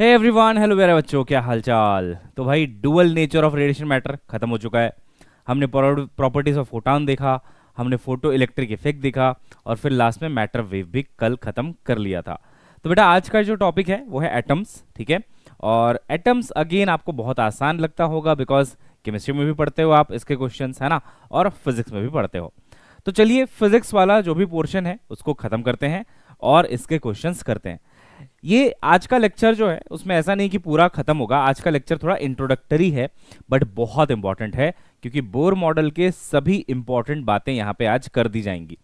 Hey everyone hello मेरे बच्चों क्या हालचाल तो भाई dual nature of radiation matter खत्म हो चुका है हमने प्रॉपर्टीज ऑफ फोटॉन देखा हमने फोटो इलेक्ट्रिक इफेक्ट देखा और फिर लास्ट में मैटर वेव भी कल खत्म कर लिया था तो बेटा आज का जो टॉपिक है वो है एटम्स ठीक है और एटम्स अगेन आपको बहुत आसान लगता होगा बिकॉज केमिस्ट्री में भी पढ़ते हो आप इसके क्वेश्चन है ना और फिजिक्स में भी पढ़ते हो तो चलिए फिजिक्स वाला जो भी पोर्शन है उसको खत्म करते हैं और इसके क्वेश्चंस करते हैं ये आज का लेक्चर जो है उसमें ऐसा नहीं कि पूरा खत्म होगा आज का लेक्चर थोड़ा इंट्रोडक्टरी है बट बहुत इंपॉर्टेंट है क्योंकि बोर मॉडल के सभी इंपॉर्टेंट बातें यहाँ पे आज कर दी जाएंगी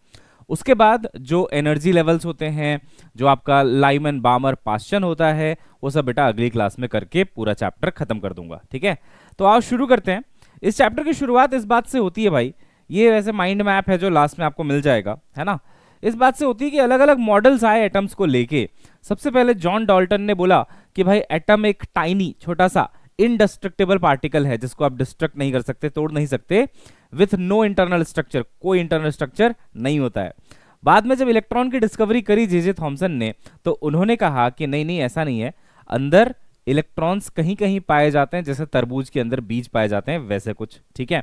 उसके बाद जो एनर्जी लेवल्स होते हैं जो आपका लाइमन बामर पाश्चन होता है वो सब बेटा अगली क्लास में करके पूरा चैप्टर खत्म कर दूंगा ठीक है तो आप शुरू करते हैं इस चैप्टर की शुरुआत इस बात से होती है भाई ये वैसे माइंड मैप है जो लास्ट में आपको मिल जाएगा है ना इस बात से होती है कि अलग अलग मॉडल्स आए एटम्स को लेके सबसे पहले जॉन डॉल्टन ने बोला कि भाई एटम एक टाइनी छोटा सा इनडस्ट्रक्टेबल पार्टिकल है जिसको आप डिस्ट्रक्ट नहीं कर सकते तोड़ नहीं सकते विथ नो इंटरनल स्ट्रक्चर कोई इंटरनल स्ट्रक्चर नहीं होता है बाद में जब इलेक्ट्रॉन की डिस्कवरी करी जे जे थॉम्सन ने तो उन्होंने कहा कि नहीं नहीं ऐसा नहीं है अंदर इलेक्ट्रॉन्स कहीं कहीं पाए जाते हैं जैसे तरबूज के अंदर बीज पाए जाते हैं वैसे कुछ ठीक है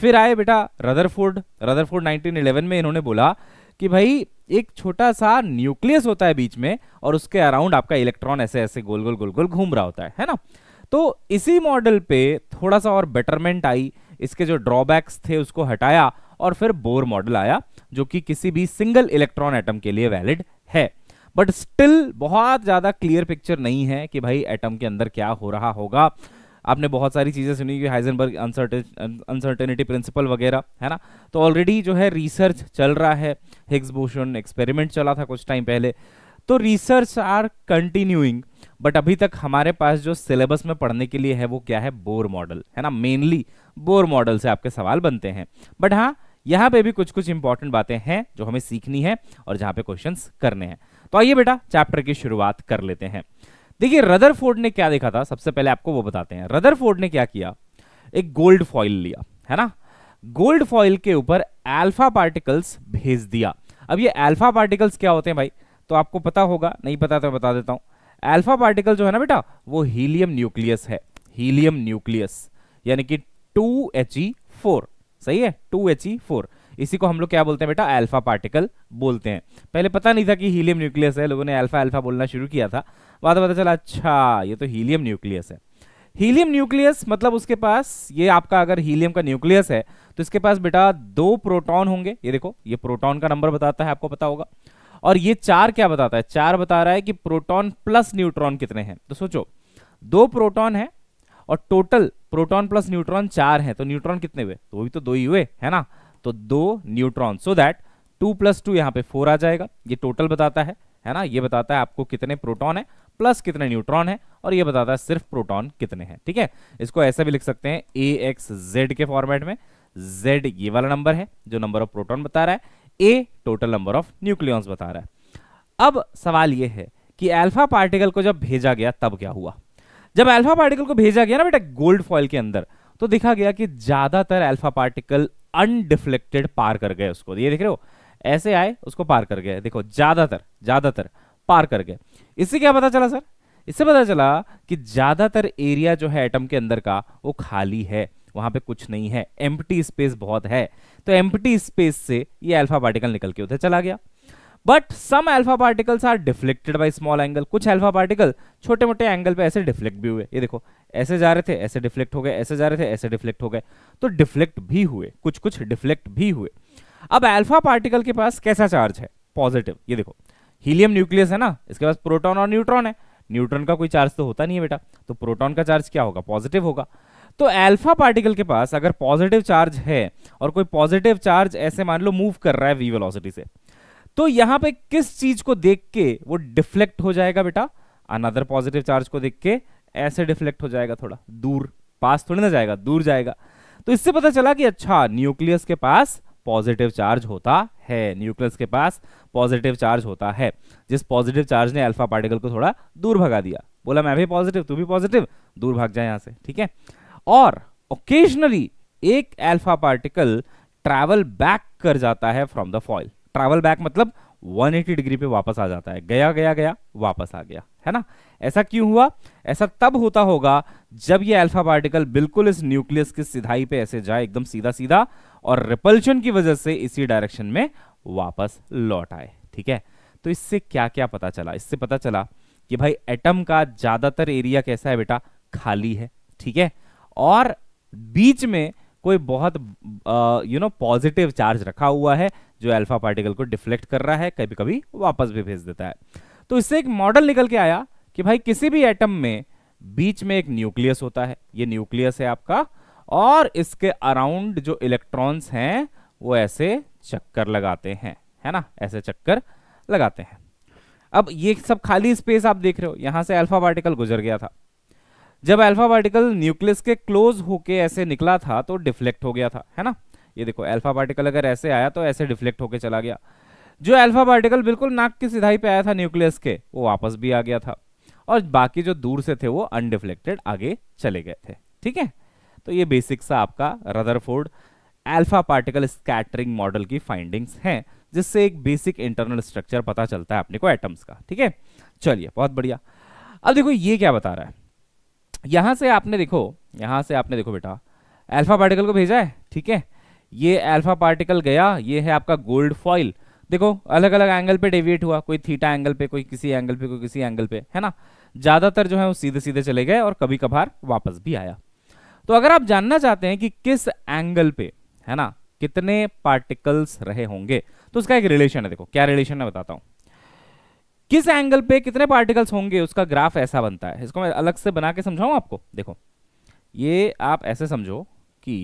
फिर आए बेटा रदरफोर्ड रदरफोर्ड 1911 में इन्होंने बोला कि भाई एक छोटा सा न्यूक्लियस होता है बीच में और उसके अराउंड आपका इलेक्ट्रॉन ऐसे ऐसे गोल गोल गोल गोल घूम रहा होता है है ना तो इसी मॉडल पे थोड़ा सा और बेटरमेंट आई इसके जो ड्रॉबैक्स थे उसको हटाया और फिर बोर मॉडल आया जो कि किसी भी सिंगल इलेक्ट्रॉन एटम के लिए वैलिड है बट स्टिल बहुत ज़्यादा क्लियर पिक्चर नहीं है कि भाई एटम के अंदर क्या हो रहा होगा आपने बहुत सारी चीज़ें सुनी कि हाइजनबर्ग अनसर्टेनिटी प्रिंसिपल वगैरह है ना तो ऑलरेडी जो है रिसर्च चल रहा है हिग्स बोशन एक्सपेरिमेंट चला था कुछ टाइम पहले तो रिसर्च आर कंटिन्यूइंग बट अभी तक हमारे पास जो सिलेबस में पढ़ने के लिए है वो क्या है बोर मॉडल है ना मेनली बोर मॉडल से आपके सवाल बनते हैं बट हाँ यहाँ पे भी कुछ कुछ इंपॉर्टेंट बातें हैं जो हमें सीखनी है और जहाँ पे क्वेश्चंस करने हैं तो आइए बेटा चैप्टर की शुरुआत कर लेते हैं देखिए रदरफोर्ड ने क्या देखा था सबसे पहले आपको वो बताते हैं रदरफोर्ड ने क्या किया एक गोल्ड फॉइल लिया है ना गोल्ड फॉइल के ऊपर एल्फा पार्टिकल्स भेज दिया अब ये एल्फा पार्टिकल्स क्या होते हैं भाई तो आपको पता होगा नहीं पता तो बता देता हूं एल्फा पार्टिकल जो है ना बेटा वो हीलियम न्यूक्लियस है हीलियम न्यूक्लियस यानी कि टू एच ई फोर सही है टू एच ई फोर इसी को हम लोग क्या बोलते हैं बेटा अल्फा पार्टिकल बोलते हैं पहले पता नहीं था कि हीलियम न्यूक्लियस है लोगों ने अल्फा अल्फा बोलना शुरू किया था बाद में पता चला अच्छा ये तो हीलियम न्यूक्लियस है हीलियम न्यूक्लियस मतलब उसके पास ये आपका अगर हीलियम का न्यूक्लियस है तो इसके पास बेटा दो प्रोटॉन होंगे ये देखो ये प्रोटॉन का नंबर बताता है आपको पता होगा और ये चार क्या बताता है चार बता रहा है कि प्रोटॉन प्लस न्यूट्रॉन कितने हैं तो सोचो दो प्रोटॉन है और टोटल प्रोटॉन प्लस न्यूट्रॉन चार है तो न्यूट्रॉन कितने हुए तो भी तो दो ही हुए है ना तो दो neutron so that two plus two यहाँ पे फोर आ जाएगा ये टोटल बताता है है ना ये बताता है आपको कितने प्रोटॉन है प्लस कितने न्यूट्रॉन है और ये बताता है सिर्फ प्रोटॉन कितने हैं ठीक है थीके? इसको ऐसा भी लिख सकते हैं ए एक्स जेड के फॉर्मेट में जेड ये वाला नंबर है जो नंबर ऑफ प्रोटॉन बता रहा है A total number of nucleons बता रहा है अब सवाल ये है कि एल्फा पार्टिकल को जब भेजा गया तब क्या हुआ जब एल्फा पार्टिकल को भेजा गया ना बेटा गोल्ड फॉइल के अंदर तो देखा गया कि ज्यादातर एल्फा पार्टिकल अनडिफ्लेक्टेड पार कर गए उसको ये देख रहे हो ऐसे आए उसको पार कर गए देखो ज्यादातर ज्यादातर पार कर गए इससे क्या पता चला सर इससे पता चला कि ज्यादातर एरिया जो है एटम के अंदर का वो खाली है वहां पे कुछ नहीं है एम्प्टी स्पेस बहुत है तो एम्प्टी स्पेस से ये अल्फा पार्टिकल निकल के उधर चला गया but some alpha particles are deflected by small angle कुछ अल्फा पार्टिकल छोटे मोटे एंगल पे ऐसे डिफ्लेक्ट भी हुए ये देखो ऐसे जा रहे थे ऐसे डिफ्लेक्ट हो गए ऐसे जा रहे थे ऐसे डिफ्लेक्ट हो गए तो डिफ्लेक्ट भी हुए कुछ कुछ डिफ्लेक्ट भी हुए अब एल्फा पार्टिकल के पास कैसा चार्ज है पॉजिटिव ये देखो हीलियम न्यूक्लियस है ना इसके पास प्रोटॉन और न्यूट्रॉन है न्यूट्रॉन का कोई चार्ज तो होता नहीं है बेटा तो प्रोटॉन का चार्ज क्या होगा पॉजिटिव होगा तो अल्फा पार्टिकल के पास अगर पॉजिटिव चार्ज है और कोई पॉजिटिव चार्ज ऐसे मान लो मूव कर रहा है वी वेलोसिटी से तो यहां पे किस चीज को देख के वो डिफ्लेक्ट हो जाएगा बेटा अनदर पॉजिटिव चार्ज को देख के ऐसे डिफ्लेक्ट हो जाएगा थोड़ा दूर पास थोड़ी ना जाएगा दूर जाएगा तो इससे पता चला कि अच्छा न्यूक्लियस के पास पॉजिटिव चार्ज होता है न्यूक्लियस के पास पॉजिटिव चार्ज होता है जिस पॉजिटिव चार्ज ने अल्फा पार्टिकल को थोड़ा दूर भगा दिया बोला मैं भी पॉजिटिव तू भी पॉजिटिव दूर भाग जाए यहां से ठीक है और ओकेजनली एक अल्फा पार्टिकल ट्रैवल बैक कर जाता है from the foil travel back मतलब 180 डिग्री पे वापस आ जाता है गया गया गया वापस आ गया है ना ऐसा क्यों हुआ ऐसा तब होता होगा जब ये अल्फा पार्टिकल बिल्कुल इस न्यूक्लियस की सिधाई पे ऐसे जाए एकदम सीधा सीधा और रिपल्शन की वजह से इसी डायरेक्शन में वापस लौट आए ठीक है तो इससे क्या क्या पता चला इससे पता चला कि भाई एटम का ज्यादातर एरिया कैसा है बेटा खाली है ठीक है और बीच में कोई बहुत यू नो पॉजिटिव चार्ज रखा हुआ है जो अल्फा पार्टिकल को डिफ्लेक्ट कर रहा है कभी कभी वापस भी भेज देता है तो इससे एक मॉडल निकल के आया कि भाई किसी भी एटम में बीच में एक न्यूक्लियस होता है ये न्यूक्लियस है आपका और इसके अराउंड जो इलेक्ट्रॉन्स हैं वो ऐसे चक्कर लगाते हैं है ना ऐसे चक्कर लगाते हैं अब ये सब खाली स्पेस आप देख रहे हो यहां से अल्फा पार्टिकल गुजर गया था जब अल्फा पार्टिकल न्यूक्लियस के क्लोज होके ऐसे निकला था तो डिफ्लेक्ट हो गया था है ना ये देखो अल्फा पार्टिकल अगर ऐसे आया तो ऐसे डिफ्लेक्ट होके चला गया जो अल्फा पार्टिकल बिल्कुल नाक की सिधाई पे आया था न्यूक्लियस के वो वापस भी आ गया था और बाकी जो दूर से थे वो अनडिफ्लेक्टेड आगे चले गए थे ठीक है तो ये बेसिक सा आपका Rutherford alpha particle scattering model की फाइंडिंग्स हैं जिससे एक बेसिक इंटरनल स्ट्रक्चर पता चलता है अपने को एटम्स का ठीक है चलिए बहुत बढ़िया अब देखो ये क्या बता रहा है यहां से आपने देखो यहां से आपने देखो बेटा अल्फा पार्टिकल को भेजा है ठीक है ये अल्फा पार्टिकल गया ये है आपका गोल्ड फॉइल देखो अलग अलग एंगल पे डेविएट हुआ कोई थीटा एंगल पे कोई किसी एंगल पे कोई किसी एंगल पे है ना ज्यादातर जो है वो सीधे सीधे चले गए और कभी कभार वापस भी आया तो अगर आप जानना चाहते हैं कि किस एंगल पे है ना कितने पार्टिकल्स रहे होंगे तो उसका एक रिलेशन है देखो क्या रिलेशन है बताता हूं किस एंगल पे कितने पार्टिकल्स होंगे उसका ग्राफ ऐसा बनता है इसको मैं अलग से बना के समझाऊं आपको देखो ये आप ऐसे समझो कि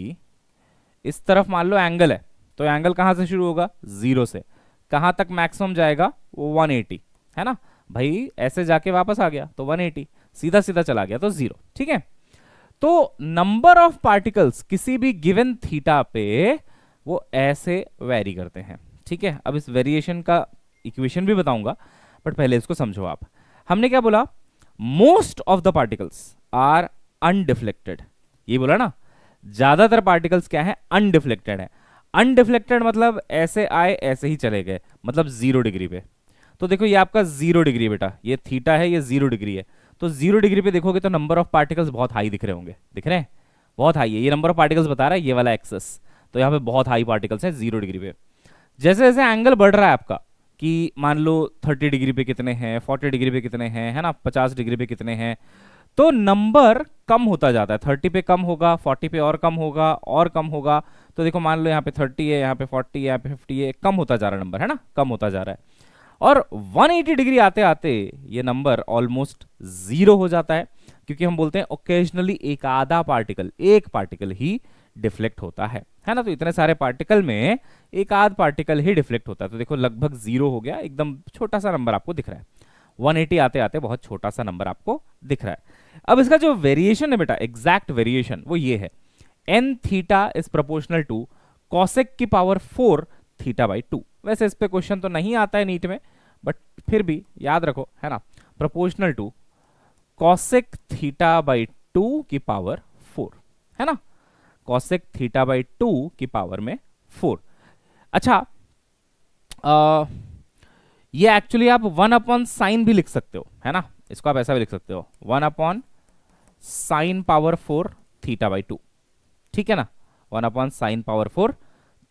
इस तरफ मान लो एंगल है तो एंगल कहां से शुरू होगा जीरो से कहाँ तक मैक्सिमम जाएगा वो 180 है ना भाई ऐसे जाके वापस आ गया तो 180 सीधा सीधा चला गया तो जीरो ठीक है तो नंबर ऑफ पार्टिकल्स किसी भी गिवन थीटा पे वो ऐसे वेरी करते हैं ठीक है अब इस वेरिएशन का इक्वेशन भी बताऊंगा बट पहले इसको समझो आप हमने क्या बोला most of the particles are undeflected ये बोला ना ज्यादातर पार्टिकल्स क्या है अनडिफ्लेक्टेड है अनडिफ्लेक्टेड मतलब ऐसे आए ऐसे ही चले गए मतलब जीरो डिग्री पे तो देखो ये आपका जीरो डिग्री बेटा ये थीटा है ये जीरो डिग्री है तो जीरो डिग्री पे देखोगे तो नंबर ऑफ पार्टिकल्स बहुत हाई दिख रहे होंगे दिख रहे हैं बहुत हाई है ये नंबर ऑफ पार्टिकल्स बता रहा है ये वाला एक्सेस तो यहाँ पे बहुत हाई पार्टिकल्स है जीरो डिग्री पे जैसे जैसे एंगल बढ़ रहा है आपका कि मान लो थर्टी डिग्री पे कितने हैं फोर्टी डिग्री पे कितने हैं है ना पचास डिग्री पे कितने हैं तो नंबर कम होता जाता है थर्टी पे कम होगा फोर्टी पे और कम होगा और कम होगा तो देखो मान लो यहाँ पे थर्टी है यहाँ पे फोर्टी है यहाँ पे फिफ्टी है कम होता जा रहा नंबर है ना कम होता जा रहा है और 180 डिग्री आते आते ये नंबर ऑलमोस्ट जीरो हो जाता है क्योंकि हम बोलते हैं ओकेजनली एक आधा पार्टिकल एक पार्टिकल ही डिफ्लेक्ट होता है है ना तो इतने सारे पार्टिकल में एक आध पार्टिकल ही डिफ्लेक्ट होता है तो देखो लगभग जीरो हो गया एकदम छोटा सा नंबर आपको दिख रहा है 180 आते आते बहुत छोटा सा नंबर आपको दिख रहा है अब इसका जो वेरिएशन है बेटा एग्जैक्ट वेरिएशन वो ये है N theta is proportional to cosec की power four theta by two वैसे इस पे क्वेश्चन तो नहीं आता है नीट में बट फिर भी याद रखो है ना proportional to cosec theta by two की पावर फोर है ना कॉसेक थीटा बाई टू की पावर में फोर अच्छा आ, ये एक्चुअली आप वन अपॉन साइन भी लिख सकते हो है ना इसको आप ऐसा भी लिख सकते हो one upon sine power four theta by two ठीक है ना one upon sine power four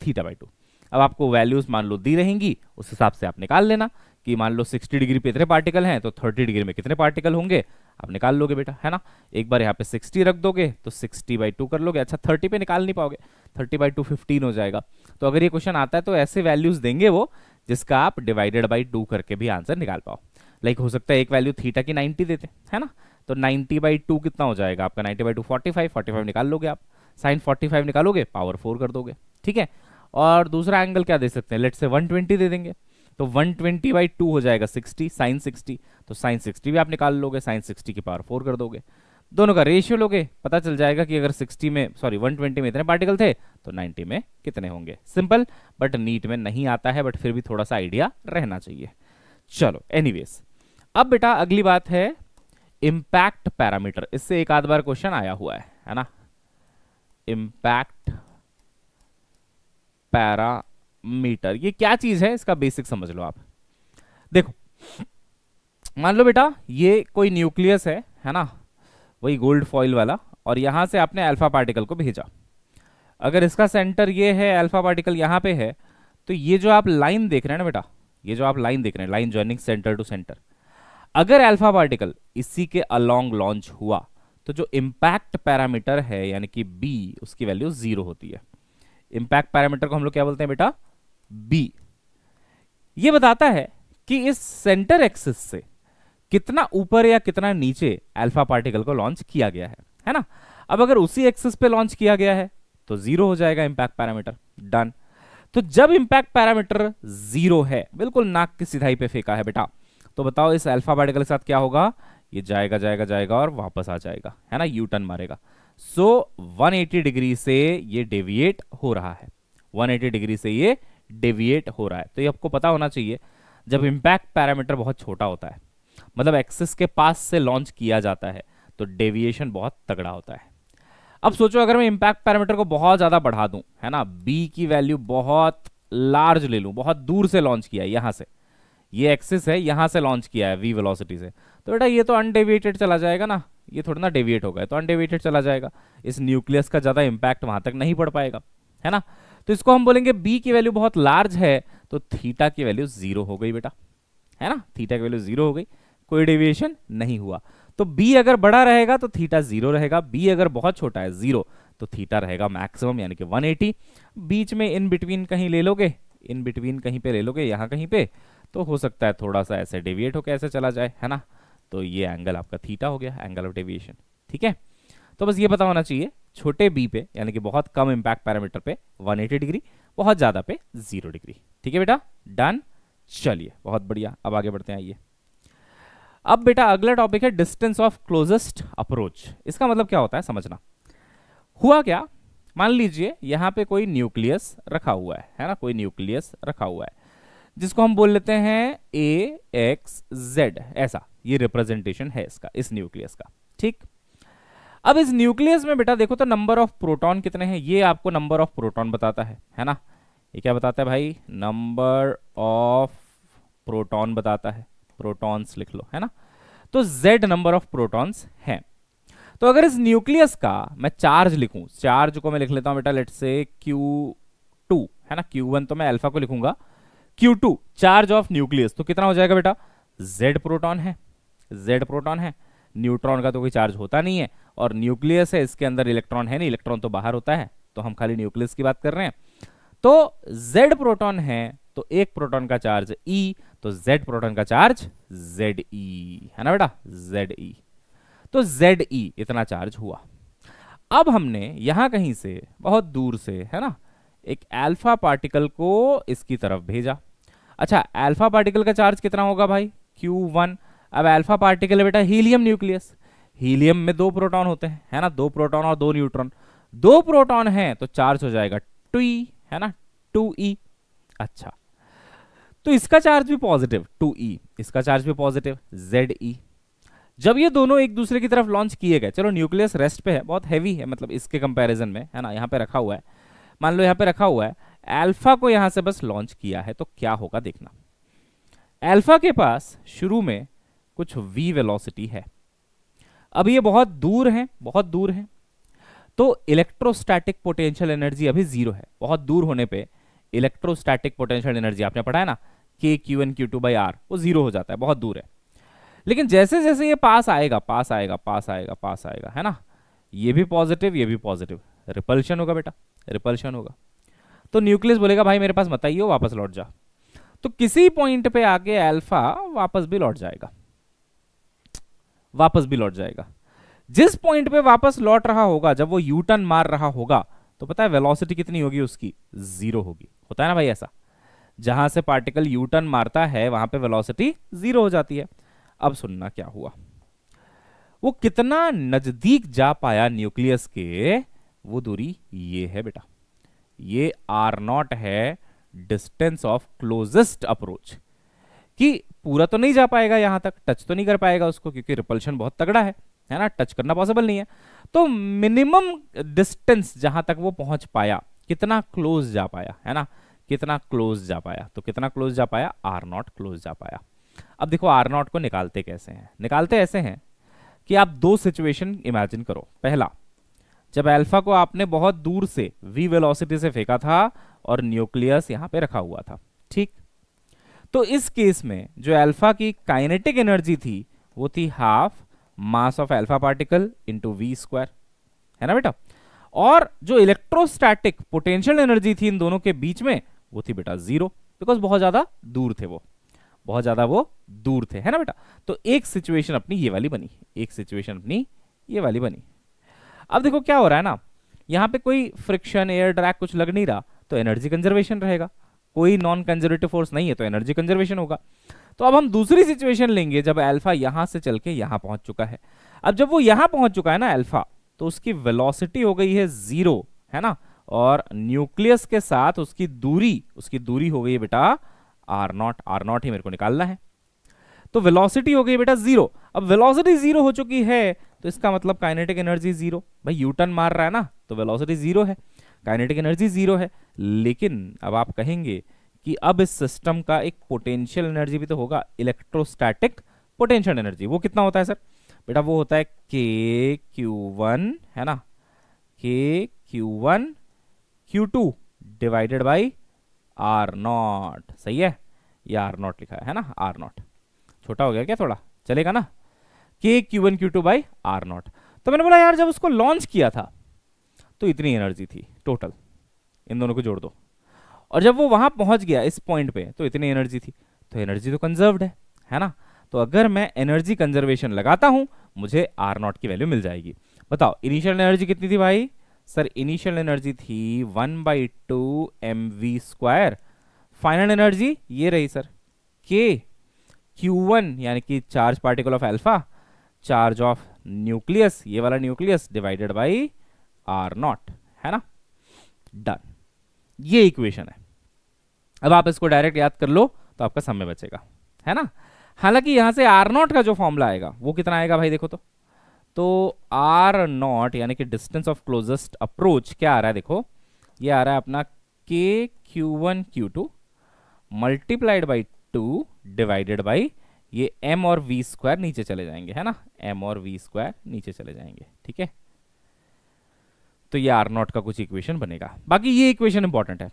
theta by two अब आपको वैल्यूज मान लो दी रहेंगी उस हिसाब से आप निकाल लेना कि मान लो 60 डिग्री पे इतने पार्टिकल हैं तो 30 डिग्री में कितने पार्टिकल होंगे आप निकाल लोगे बेटा है ना एक बार यहाँ पे 60 रख दोगे तो 60 बाई टू कर लोगे अच्छा 30 पे निकाल नहीं पाओगे 30 बाई टू फिफ्टीन हो जाएगा तो अगर ये क्वेश्चन आता है तो ऐसे वैल्यूज देंगे वो जिसका आप डिवाइडेड बाई टू करके भी आंसर निकाल पाओ लाइक हो सकता है एक वैल्यू थीटा की नाइन्टी देते है ना तो नाइन्टी बाई टू कितना हो जाएगा आपका ninety by two forty five forty five निकाल लोगे आप साइन 45 निकालोगे पावर फोर कर दोगे ठीक है और दूसरा एंगल क्या दे सकते हैं लेट से 120 दे देंगे तो 120 ट्वेंटी बाई टू हो जाएगा 60 साइन 60 तो साइन 60 भी आप निकाल लोगे साइन 60 की पावर फोर कर दोगे दोनों का रेशियो लोगे पता चल जाएगा कि अगर 60 में सॉरी 120 में इतने पार्टिकल थे तो 90 में कितने होंगे सिंपल बट नीट में नहीं आता है बट फिर भी थोड़ा सा आइडिया रहना चाहिए चलो एनीवेज अब बेटा अगली बात है इम्पैक्ट पैरामीटर इससे एक आध बार क्वेश्चन आया हुआ है है ना इंपैक्ट पैरामीटर ये क्या चीज है इसका बेसिक समझ लो आप देखो मान लो बेटा ये कोई न्यूक्लियस है है ना वही गोल्ड फॉइल वाला और यहां से आपने अल्फा पार्टिकल को भेजा अगर इसका सेंटर ये है अल्फा पार्टिकल यहां पे है तो ये जो आप लाइन देख रहे हैं ना बेटा ये जो आप लाइन देख रहे हैं line joining centre to centre अगर अल्फा पार्टिकल इसी के अलोंग लॉन्च हुआ तो जो इम्पैक्ट पैरामीटर है यानी कि बी उसकी वैल्यू जीरो होती है इम्पैक्ट पैरामीटर को हम लोग क्या बोलते हैं बेटा बी ये बताता है कि इस सेंटर एक्सिस से कितना ऊपर या कितना नीचे अल्फा पार्टिकल को लॉन्च किया गया है है ना अब अगर उसी एक्सिस पे लॉन्च किया गया है तो जीरो हो जाएगा इंपैक्ट पैरामीटर डन तो जब इंपैक्ट पैरामीटर जीरो है बिल्कुल नाक की सिधाई पे फेंका है बेटा तो बताओ इस अल्फा पार्टिकल के साथ क्या होगा ये जाएगा जाएगा जाएगा और वापस आ जाएगा है ना यू टर्न मारेगा सो so, 180 डिग्री से ये डेविएट हो रहा है 180 डिग्री से ये डेविएट हो रहा है तो ये आपको पता होना चाहिए जब इम्पैक्ट पैरामीटर बहुत छोटा होता है मतलब एक्सिस के पास से लॉन्च किया जाता है तो डेविएशन बहुत तगड़ा होता है अब सोचो अगर मैं इम्पैक्ट पैरामीटर को बहुत ज़्यादा बढ़ा दूँ है ना बी की वैल्यू बहुत लार्ज ले लूँ बहुत दूर से लॉन्च किया है यहाँ से ये एक्सिस है यहाँ से लॉन्च किया है वी वेलोसिटी से तो बेटा ये तो अनडेविएटेड चला जाएगा ना ये थोड़ा ना डेविएट हो गया तो अनडेविएटेड चला जाएगा इस न्यूक्लियस का ज़्यादा इम्पैक्ट वहाँ तक नहीं पड़ पाएगा है ना तो इसको हम बोलेंगे बी की वैल्यू बहुत लार्ज है तो थीटा की वैल्यू जीरो हो गई बेटा है ना थीटा की वैल्यू जीरो हो गई कोई डेविएशन नहीं हुआ तो बी अगर बड़ा रहेगा तो थीटा जीरो रहेगा बी अगर बहुत छोटा है जीरो तो थीटा रहेगा मैक्सिमम यानी कि 180 बीच में इन बिटवीन कहीं ले लोगे इन बिटवीन कहीं पे ले लोगे यहाँ कहीं पे तो हो सकता है थोड़ा सा ऐसे डेविएट होकर ऐसे चला जाए है ना तो ये एंगल आपका थीटा हो गया एंगल ऑफ डेविएशन ठीक है तो बस ये पता होना चाहिए छोटे बी पे यानी कि बहुत कम इंपैक्ट पैरामीटर पे 180 डिग्री बहुत ज़्यादा पे जीरो डिग्री ठीक है बेटा डन चलिए बहुत बढ़िया अब आगे बढ़ते हैं आइए अब बेटा अगला टॉपिक है डिस्टेंस ऑफ क्लोजेस्ट अप्रोच इसका मतलब क्या होता है समझना हुआ क्या मान लीजिए यहाँ पे कोई न्यूक्लियस रखा हुआ है है ना कोई न्यूक्लियस रखा हुआ है जिसको हम बोल लेते हैं ए एक्स जेड ऐसा ये रिप्रेजेंटेशन है इसका इस न्यूक्लियस का ठीक अब इस न्यूक्लियस में बेटा देखो तो नंबर ऑफ प्रोटॉन कितने हैं ये आपको नंबर ऑफ प्रोटॉन बताता है है ना ये क्या बताता है भाई नंबर ऑफ प्रोटॉन बताता है प्रोटॉन्स लिख लो है ना तो z नंबर ऑफ प्रोटॉन्स है तो अगर इस न्यूक्लियस का मैं चार्ज लिखूं चार्ज को मैं लिख लेता हूं बेटा लेट से Q2 है ना Q1 तो मैं अल्फा को लिखूंगा Q2 चार्ज ऑफ न्यूक्लियस तो कितना हो जाएगा बेटा Z प्रोटॉन है Z प्रोटॉन है न्यूट्रॉन का तो कोई चार्ज होता नहीं है और न्यूक्लियस है इसके अंदर इलेक्ट्रॉन है नहीं इलेक्ट्रॉन तो बाहर होता है तो हम खाली न्यूक्लियस की बात कर रहे हैं तो Z प्रोटॉन है तो एक प्रोटॉन का चार्ज E तो Z प्रोटॉन का चार्ज Ze है ना बेटा Ze तो Ze इतना चार्ज हुआ अब हमने यहां कहीं से बहुत दूर से है ना एक अल्फा पार्टिकल को इसकी तरफ भेजा अच्छा अल्फा पार्टिकल का चार्ज कितना होगा भाई क्यू वन अब अल्फा पार्टिकल है बेटा हीलियम न्यूक्लियस हीलियम में दो प्रोटॉन होते हैं है ना दो प्रोटॉन और दो न्यूट्रॉन दो प्रोटॉन हैं तो चार्ज हो जाएगा टू ई e, है ना टू ई e. अच्छा तो इसका चार्ज भी पॉजिटिव टू ई इसका चार्ज भी पॉजिटिव जेड ई जब ये दोनों एक दूसरे की तरफ लॉन्च किए गए चलो न्यूक्लियस रेस्ट पे है बहुत हैवी है मतलब इसके कंपैरिजन में है ना यहाँ पे रखा हुआ है मान लो यहाँ पे रखा हुआ है अल्फा को यहां से बस लॉन्च किया है तो क्या होगा देखना अल्फा के पास शुरू में कुछ वी वेलोसिटी है अब ये बहुत दूर है बहुत दूर है तो इलेक्ट्रोस्टैटिक पोटेंशियल एनर्जी अभी जीरो है बहुत दूर होने पे इलेक्ट्रोस्टैटिक पोटेंशियल एनर्जी आपने पढ़ा है ना k q n q two by r वो जीरो हो जाता है बहुत दूर है लेकिन जैसे जैसे ये पास आएगा पास आएगा पास आएगा पास आएगा है ना ये भी पॉजिटिव ये भी पॉजिटिव रिपल्शन होगा बेटा रिपल्शन होगा तो न्यूक्लियस बोलेगा भाई मेरे पास बताइए वापस लौट जा तो किसी पॉइंट पे आके अल्फा वापस भी लौट जाएगा वापस भी लौट जाएगा जिस पॉइंट पे वापस लौट रहा होगा जब वो यू टर्न मार रहा होगा तो पता है वेलोसिटी कितनी होगी उसकी जीरो होगी होता है ना भाई ऐसा जहां से पार्टिकल यू टर्न मारता है वहां पे वेलोसिटी जीरो हो जाती है अब सुनना क्या हुआ वो कितना नजदीक जा पाया न्यूक्लियस के वो दूरी ये है बेटा ये आर नॉट है डिस्टेंस ऑफ क्लोजेस्ट अप्रोच कि पूरा तो नहीं जा पाएगा यहां तक टच तो नहीं कर पाएगा उसको क्योंकि रिपल्शन बहुत तगड़ा है है ना टच करना पॉसिबल नहीं है तो मिनिमम डिस्टेंस जहां तक वो पहुंच पाया कितना क्लोज जा पाया है ना कितना क्लोज जा पाया तो कितना क्लोज जा पाया आर नॉट क्लोज जा पाया अब देखो आर नॉट को निकालते कैसे हैं निकालते ऐसे हैं कि आप दो सिचुएशन इमेजिन करो पहला जब अल्फा को आपने बहुत दूर से वी वेलोसिटी से फेंका था और न्यूक्लियस यहां पे रखा हुआ था ठीक तो इस केस में जो अल्फा की काइनेटिक एनर्जी थी वो थी half mass of alpha particle into v square है ना बेटा और जो इलेक्ट्रोस्टैटिक पोटेंशियल एनर्जी थी इन दोनों के बीच में वो थी बेटा जीरो बिकॉज बहुत ज्यादा दूर थे वो बहुत ज्यादा वो दूर थे है ना बेटा तो एक सिचुएशन अपनी ये वाली बनी एक सिचुएशन अपनी ये वाली बनी अब देखो क्या हो रहा है ना यहाँ पे कोई फ्रिक्शन एयर ड्रैग कुछ लग नहीं रहा तो एनर्जी कंजर्वेशन रहेगा कोई नॉन कंजर्वेटिव फोर्स नहीं है तो एनर्जी कंजर्वेशन होगा तो अब हम दूसरी सिचुएशन लेंगे जब एल्फा यहां से चल के यहां पहुंच चुका है अब जब वो यहां पहुंच चुका है ना एल्फा तो उसकी वेलोसिटी हो गई है जीरो है ना और न्यूक्लियस के साथ उसकी दूरी उसकी दूरी हो गई बेटा आर नॉट आर नॉट ही मेरे को निकालना है तो वेलोसिटी हो गई बेटा जीरो अब वेलोसिटी जीरो हो चुकी है तो इसका मतलब काइनेटिक एनर्जी जीरो भाई यूटर्न मार रहा है ना तो वेलोसिटी जीरो है काइनेटिक एनर्जी जीरो है लेकिन अब आप कहेंगे कि अब इस सिस्टम का एक पोटेंशियल एनर्जी भी तो होगा इलेक्ट्रोस्टैटिक पोटेंशियल एनर्जी वो कितना होता है सर बेटा वो होता है के क्यू वन है ना k q one q two divided by r naught सही है ये आर नॉट लिखा है ना आर नॉट छोटा हो गया क्या थोड़ा चलेगा ना k q one q two by r naught तो मैंने बोला यार जब उसको लॉन्च किया था तो इतनी एनर्जी थी टोटल इन दोनों को जोड़ दो और जब वो वहां पहुंच गया इस पॉइंट पे तो इतनी एनर्जी थी तो एनर्जी तो कंजर्व्ड है है ना तो अगर मैं एनर्जी कंजर्वेशन लगाता हूं मुझे आर नॉट की वैल्यू मिल जाएगी बताओ इनिशियल एनर्जी कितनी थी भाई सर इनिशियल एनर्जी थी one by two m v square final energy ये रही सर के क्यू वन यानी कि charge particle of alpha charge of nucleus ये वाला nucleus divided by r naught है ना डन ये इक्वेशन है अब आप इसको डायरेक्ट याद कर लो तो आपका समय बचेगा है ना हालांकि यहां से आर नॉट का जो फॉर्मूला आएगा वो कितना आएगा भाई देखो तो तो आर नॉट यानी कि डिस्टेंस ऑफ क्लोजेस्ट अप्रोच क्या आ रहा है देखो ये आ रहा है अपना k q one q two multiplied by two divided by ये m और v स्क्वायर नीचे चले जाएंगे है ना m और v स्क्वायर नीचे चले जाएंगे ठीक है तो ये आर नॉट का कुछ इक्वेशन बनेगा बाकी ये इक्वेशन इंपॉर्टेंट है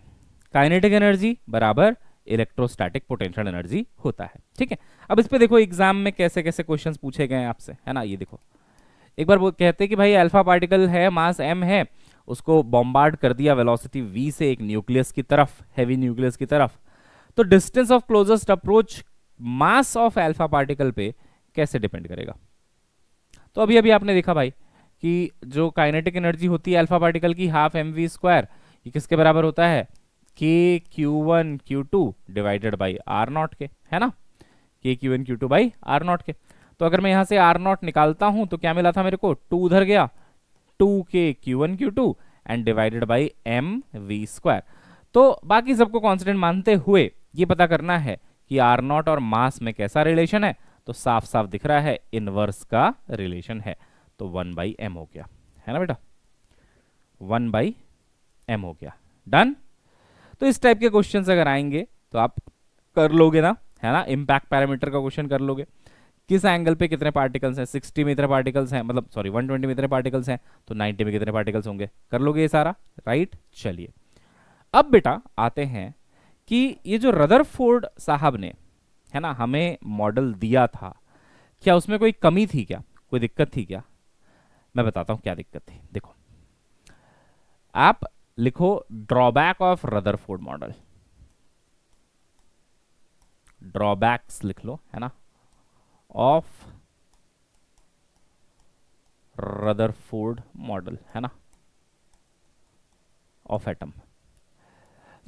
काइनेटिक एनर्जी बराबर इलेक्ट्रोस्टैटिक पोटेंशियल एनर्जी होता है ठीक है अब इस पे देखो एग्जाम में कैसे कैसे क्वेश्चंस पूछे गए हैं आपसे है ना ये देखो एक बार वो कहते हैं कि भाई अल्फा पार्टिकल है मास एम है उसको बॉम्बार्ड कर दिया वेलोसिटी वी से एक न्यूक्लियस की तरफ हैवी न्यूक्लियस की तरफ तो distance of closest approach mass of alpha particle पे कैसे डिपेंड करेगा तो अभी अभी आपने देखा भाई कि जो काइनेटिक एनर्जी होती है अल्फा पार्टिकल की हाफ एम वी स्क्वायर ये किसके बराबर होता है k q one q two divided by r naught के है ना k q one q two by r naught के तो अगर मैं यहां से आर नॉट निकालता हूं तो क्या मिला था मेरे को टू उधर गया two k q one q two and divided by m v square तो बाकी सबको कॉन्स्टेंट मानते हुए ये पता करना है कि आर नॉट और मास में कैसा रिलेशन है तो साफ साफ दिख रहा है इनवर्स का रिलेशन है तो वन बाई एम हो गया है ना बेटा वन बाई एम हो गया डन तो इस टाइप के क्वेश्चन अगर आएंगे तो आप कर लोगे ना है ना इम्पैक्ट पैरामीटर का क्वेश्चन कर लोगे किस एंगल पे कितने पार्टिकल्स हैं 60 में इतने पार्टिकल्स हैं मतलब सॉरी 120 में इतने पार्टिकल्स हैं तो 90 में कितने पार्टिकल्स होंगे कर लोगे ये सारा राइट चलिए अब बेटा आते हैं कि ये जो रदरफोर्ड साहब ने है ना हमें मॉडल दिया था क्या उसमें कोई कमी थी क्या कोई दिक्कत थी क्या मैं बताता हूं क्या दिक्कत थी देखो आप लिखो drawback of Rutherford model drawbacks लिख लो है ना ऑफ रदरफोर्ड मॉडल है ना ऑफ एटम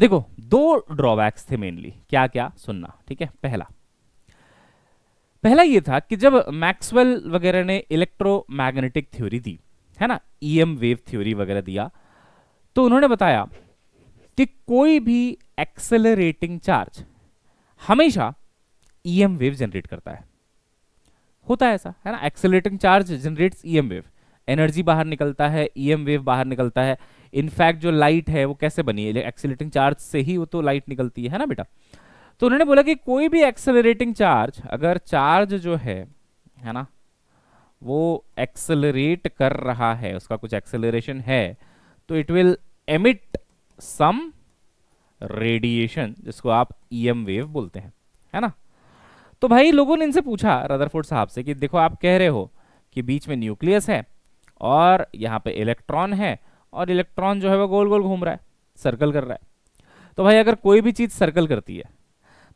देखो दो ड्रॉबैक्स थे मेनली क्या क्या सुनना ठीक है पहला पहला ये था कि जब मैक्सवेल वगैरह ने इलेक्ट्रोमैग्नेटिक थ्योरी दी है ना ईएम वेव थ्योरी वगैरह दिया तो उन्होंने बताया कि कोई भी एक्सेलरेटिंग चार्ज हमेशा ईएम वेव जनरेट करता है होता है ऐसा है ना accelerating charge generates EM wave energy बाहर निकलता है ईएम e वेव बाहर निकलता है इनफैक्ट जो लाइट है वो कैसे बनी है एक्सेलेटिंग चार्ज से ही वो तो लाइट निकलती है, है ना बेटा तो उन्होंने बोला कि कोई भी एक्सेलरेटिंग चार्ज अगर चार्ज जो है है ना वो एक्सेलरेट कर रहा है उसका कुछ एक्सेलरेशन है तो it will emit some radiation जिसको आप ईएम e वेव बोलते हैं है ना तो भाई लोगों ने इनसे पूछा रदरफोर्ड साहब से कि देखो आप कह रहे हो कि बीच में न्यूक्लियस है और यहाँ पे इलेक्ट्रॉन है और इलेक्ट्रॉन जो है वो गोल गोल घूम रहा है सर्कल कर रहा है तो भाई अगर कोई भी चीज सर्कल करती है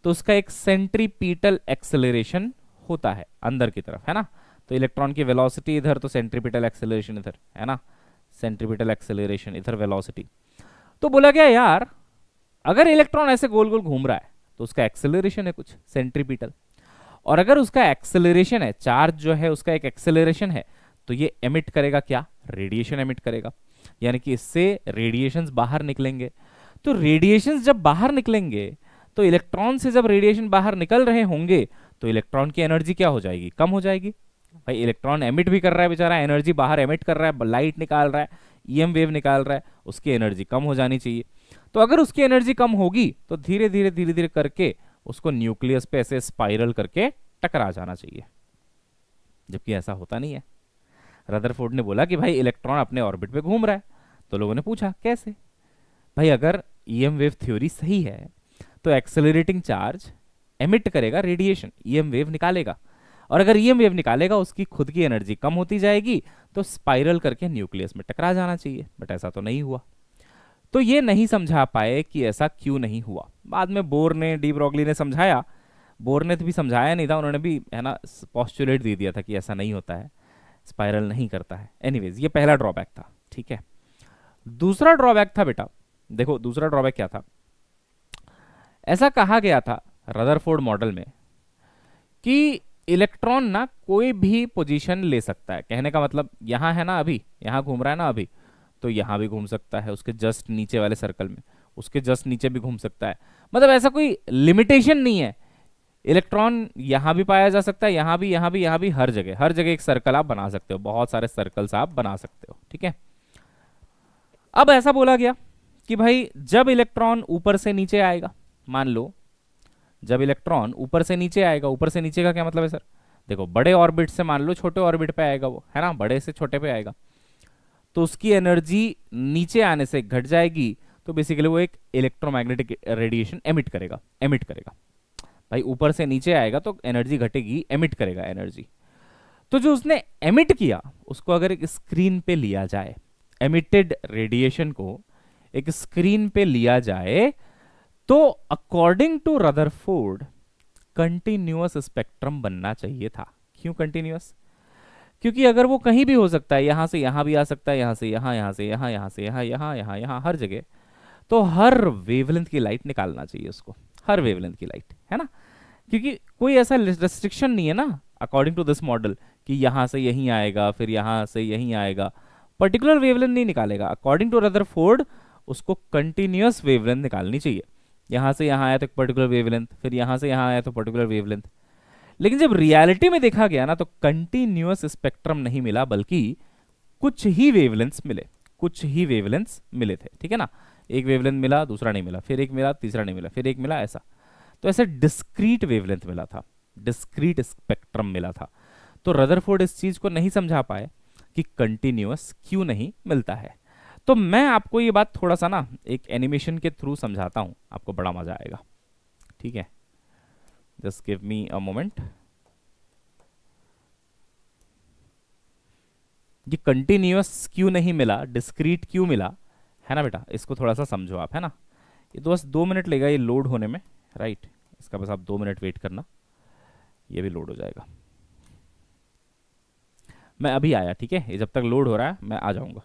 तो उसका एक सेंट्रीपीटल एक्सेलरेशन होता है अंदर की तरफ है ना तो इलेक्ट्रॉन की वेलोसिटी इधर तो सेंट्रीपीटल एक्सेलरेशन इधर है ना सेंट्रीपीटल एक्सेलरेशन इधर वेलोसिटी तो बोला गया यार अगर इलेक्ट्रॉन ऐसे गोल गोल घूम रहा है तो उसका एक्सेलरेशन है कुछ सेंट्रीपीटल और अगर उसका एक्सेलरेशन है चार्ज जो है उसका एक एक्सेलरेशन है तो ये एमिट करेगा क्या रेडिएशन एमिट करेगा यानी कि इससे रेडिएशंस बाहर निकलेंगे तो रेडिएशंस जब बाहर निकलेंगे तो इलेक्ट्रॉन से जब रेडिएशन बाहर निकल रहे होंगे तो इलेक्ट्रॉन की एनर्जी क्या हो जाएगी कम हो जाएगी भाई इलेक्ट्रॉन एमिट भी कर रहा है बेचारा एनर्जी बाहर एमिट कर रहा है लाइट निकाल रहा है ईएम वेव निकाल रहा है उसकी एनर्जी कम हो जानी चाहिए तो अगर उसकी एनर्जी कम होगी तो धीरे धीरे धीरे धीरे करके उसको न्यूक्लियस पे ऐसे स्पाइरल करके टकरा जाना चाहिए जबकि ऐसा होता नहीं है रदरफोर्ड ने बोला कि भाई इलेक्ट्रॉन अपने ऑर्बिट पे घूम रहा है तो लोगों ने पूछा कैसे भाई अगर ई एम वेव थ्योरी सही है तो एक्सेलरेटिंग चार्ज एमिट करेगा रेडिएशन ई एम वेव निकालेगा और अगर ई एम वेव निकालेगा उसकी खुद की एनर्जी कम होती जाएगी तो स्पाइरल करके न्यूक्लियस में टकरा जाना चाहिए बट ऐसा तो नहीं हुआ तो ये नहीं समझा पाए कि ऐसा क्यों नहीं हुआ बाद में बोर ने डी ब्रॉगली ने समझाया बोर ने तो भी समझाया नहीं था उन्होंने भी है ना पॉस्टुलेट दे दिया था कि ऐसा नहीं होता है स्पाइरल नहीं करता है एनीवेज ये पहला ड्रॉबैक था ठीक है दूसरा ड्रॉबैक था बेटा देखो दूसरा ड्रॉबैक क्या था ऐसा कहा गया था रदरफोर्ड मॉडल में कि इलेक्ट्रॉन ना कोई भी पोजीशन ले सकता है कहने का मतलब यहां है ना अभी यहां घूम रहा है ना अभी तो यहां भी घूम सकता है उसके जस्ट नीचे वाले सर्कल में उसके जस्ट नीचे भी घूम सकता है मतलब ऐसा कोई लिमिटेशन नहीं है इलेक्ट्रॉन यहां भी पाया जा सकता है यहां भी यहां भी यहां भी हर जगह हर जगह एक सर्कल आप बना सकते हो बहुत सारे सर्कल्स आप बना सकते हो ठीक है अब ऐसा बोला गया कि भाई जब इलेक्ट्रॉन ऊपर से नीचे आएगा मान लो जब इलेक्ट्रॉन ऊपर से नीचे आएगा ऊपर से नीचे का क्या मतलब है सर देखो बड़े ऑर्बिट से मान लो छोटे ऑर्बिट पे आएगा वो है ना बड़े से छोटे पे आएगा तो उसकी एनर्जी नीचे आने से घट जाएगी तो बेसिकली वो एक इलेक्ट्रोमैग्नेटिक रेडिएशन एमिट करेगा एमिट करेगा भाई ऊपर से नीचे आएगा तो एनर्जी घटेगी एमिट करेगा एनर्जी तो जो उसने एमिट किया उसको अगर एक स्क्रीन पे लिया जाए एमिटेड रेडिएशन को एक स्क्रीन पे लिया जाए तो according to Rutherford continuous spectrum बनना चाहिए था क्यों कंटिन्यूस क्योंकि अगर वो कहीं भी हो सकता है यहां से यहां भी आ सकता है यहां से यहां यहां से यहां यहां से यहां यहां यहां यहां हर जगह तो हर वेवलेंथ की लाइट निकालना चाहिए उसको हर वेवलेंथ की लाइट है ना क्योंकि कोई ऐसा रेस्ट्रिक्शन नहीं है ना अकॉर्डिंग टू दिस मॉडल कि यहाँ से यहीं आएगा फिर यहाँ से यहीं आएगा पर्टिकुलर वेवलेंथ नहीं निकालेगा अकॉर्डिंग टू फोर्ड उसको कंटिन्यूस वेवलेंथ निकालनी चाहिए यहाँ से यहाँ आया तो पर्टिकुलर वेवलेंथ फिर यहाँ से यहाँ आया तो पर्टिकुलर वेवलेंथ लेकिन जब रियलिटी में देखा गया ना तो कंटिन्यूस स्पेक्ट्रम नहीं मिला बल्कि कुछ ही वेवलेंस मिले कुछ ही वेवलेंस मिले थे ठीक है ना एक वेवलेंथ मिला दूसरा नहीं मिला फिर एक मिला तीसरा नहीं मिला फिर एक मिला ऐसा तो ऐसे डिस्क्रीट वेवलेंथ मिला था डिस्क्रीट स्पेक्ट्रम मिला था तो रदरफोर्ड इस चीज को नहीं समझा पाए कि कंटिन्यूस क्यों नहीं मिलता है तो मैं आपको ये बात थोड़ा सा ना एक एनिमेशन के थ्रू समझाता हूं आपको बड़ा मजा आएगा ठीक है just give me a moment ये कंटिन्यूस क्यों नहीं मिला डिस्क्रीट क्यों मिला है ना बेटा इसको थोड़ा सा समझो आप है ना ये दोस्त तो दो मिनट लेगा ये लोड होने में राइट इसका बस आप दो मिनट वेट करना ये भी लोड हो जाएगा मैं अभी आया ठीक है ये जब तक लोड हो रहा है मैं आ जाऊँगा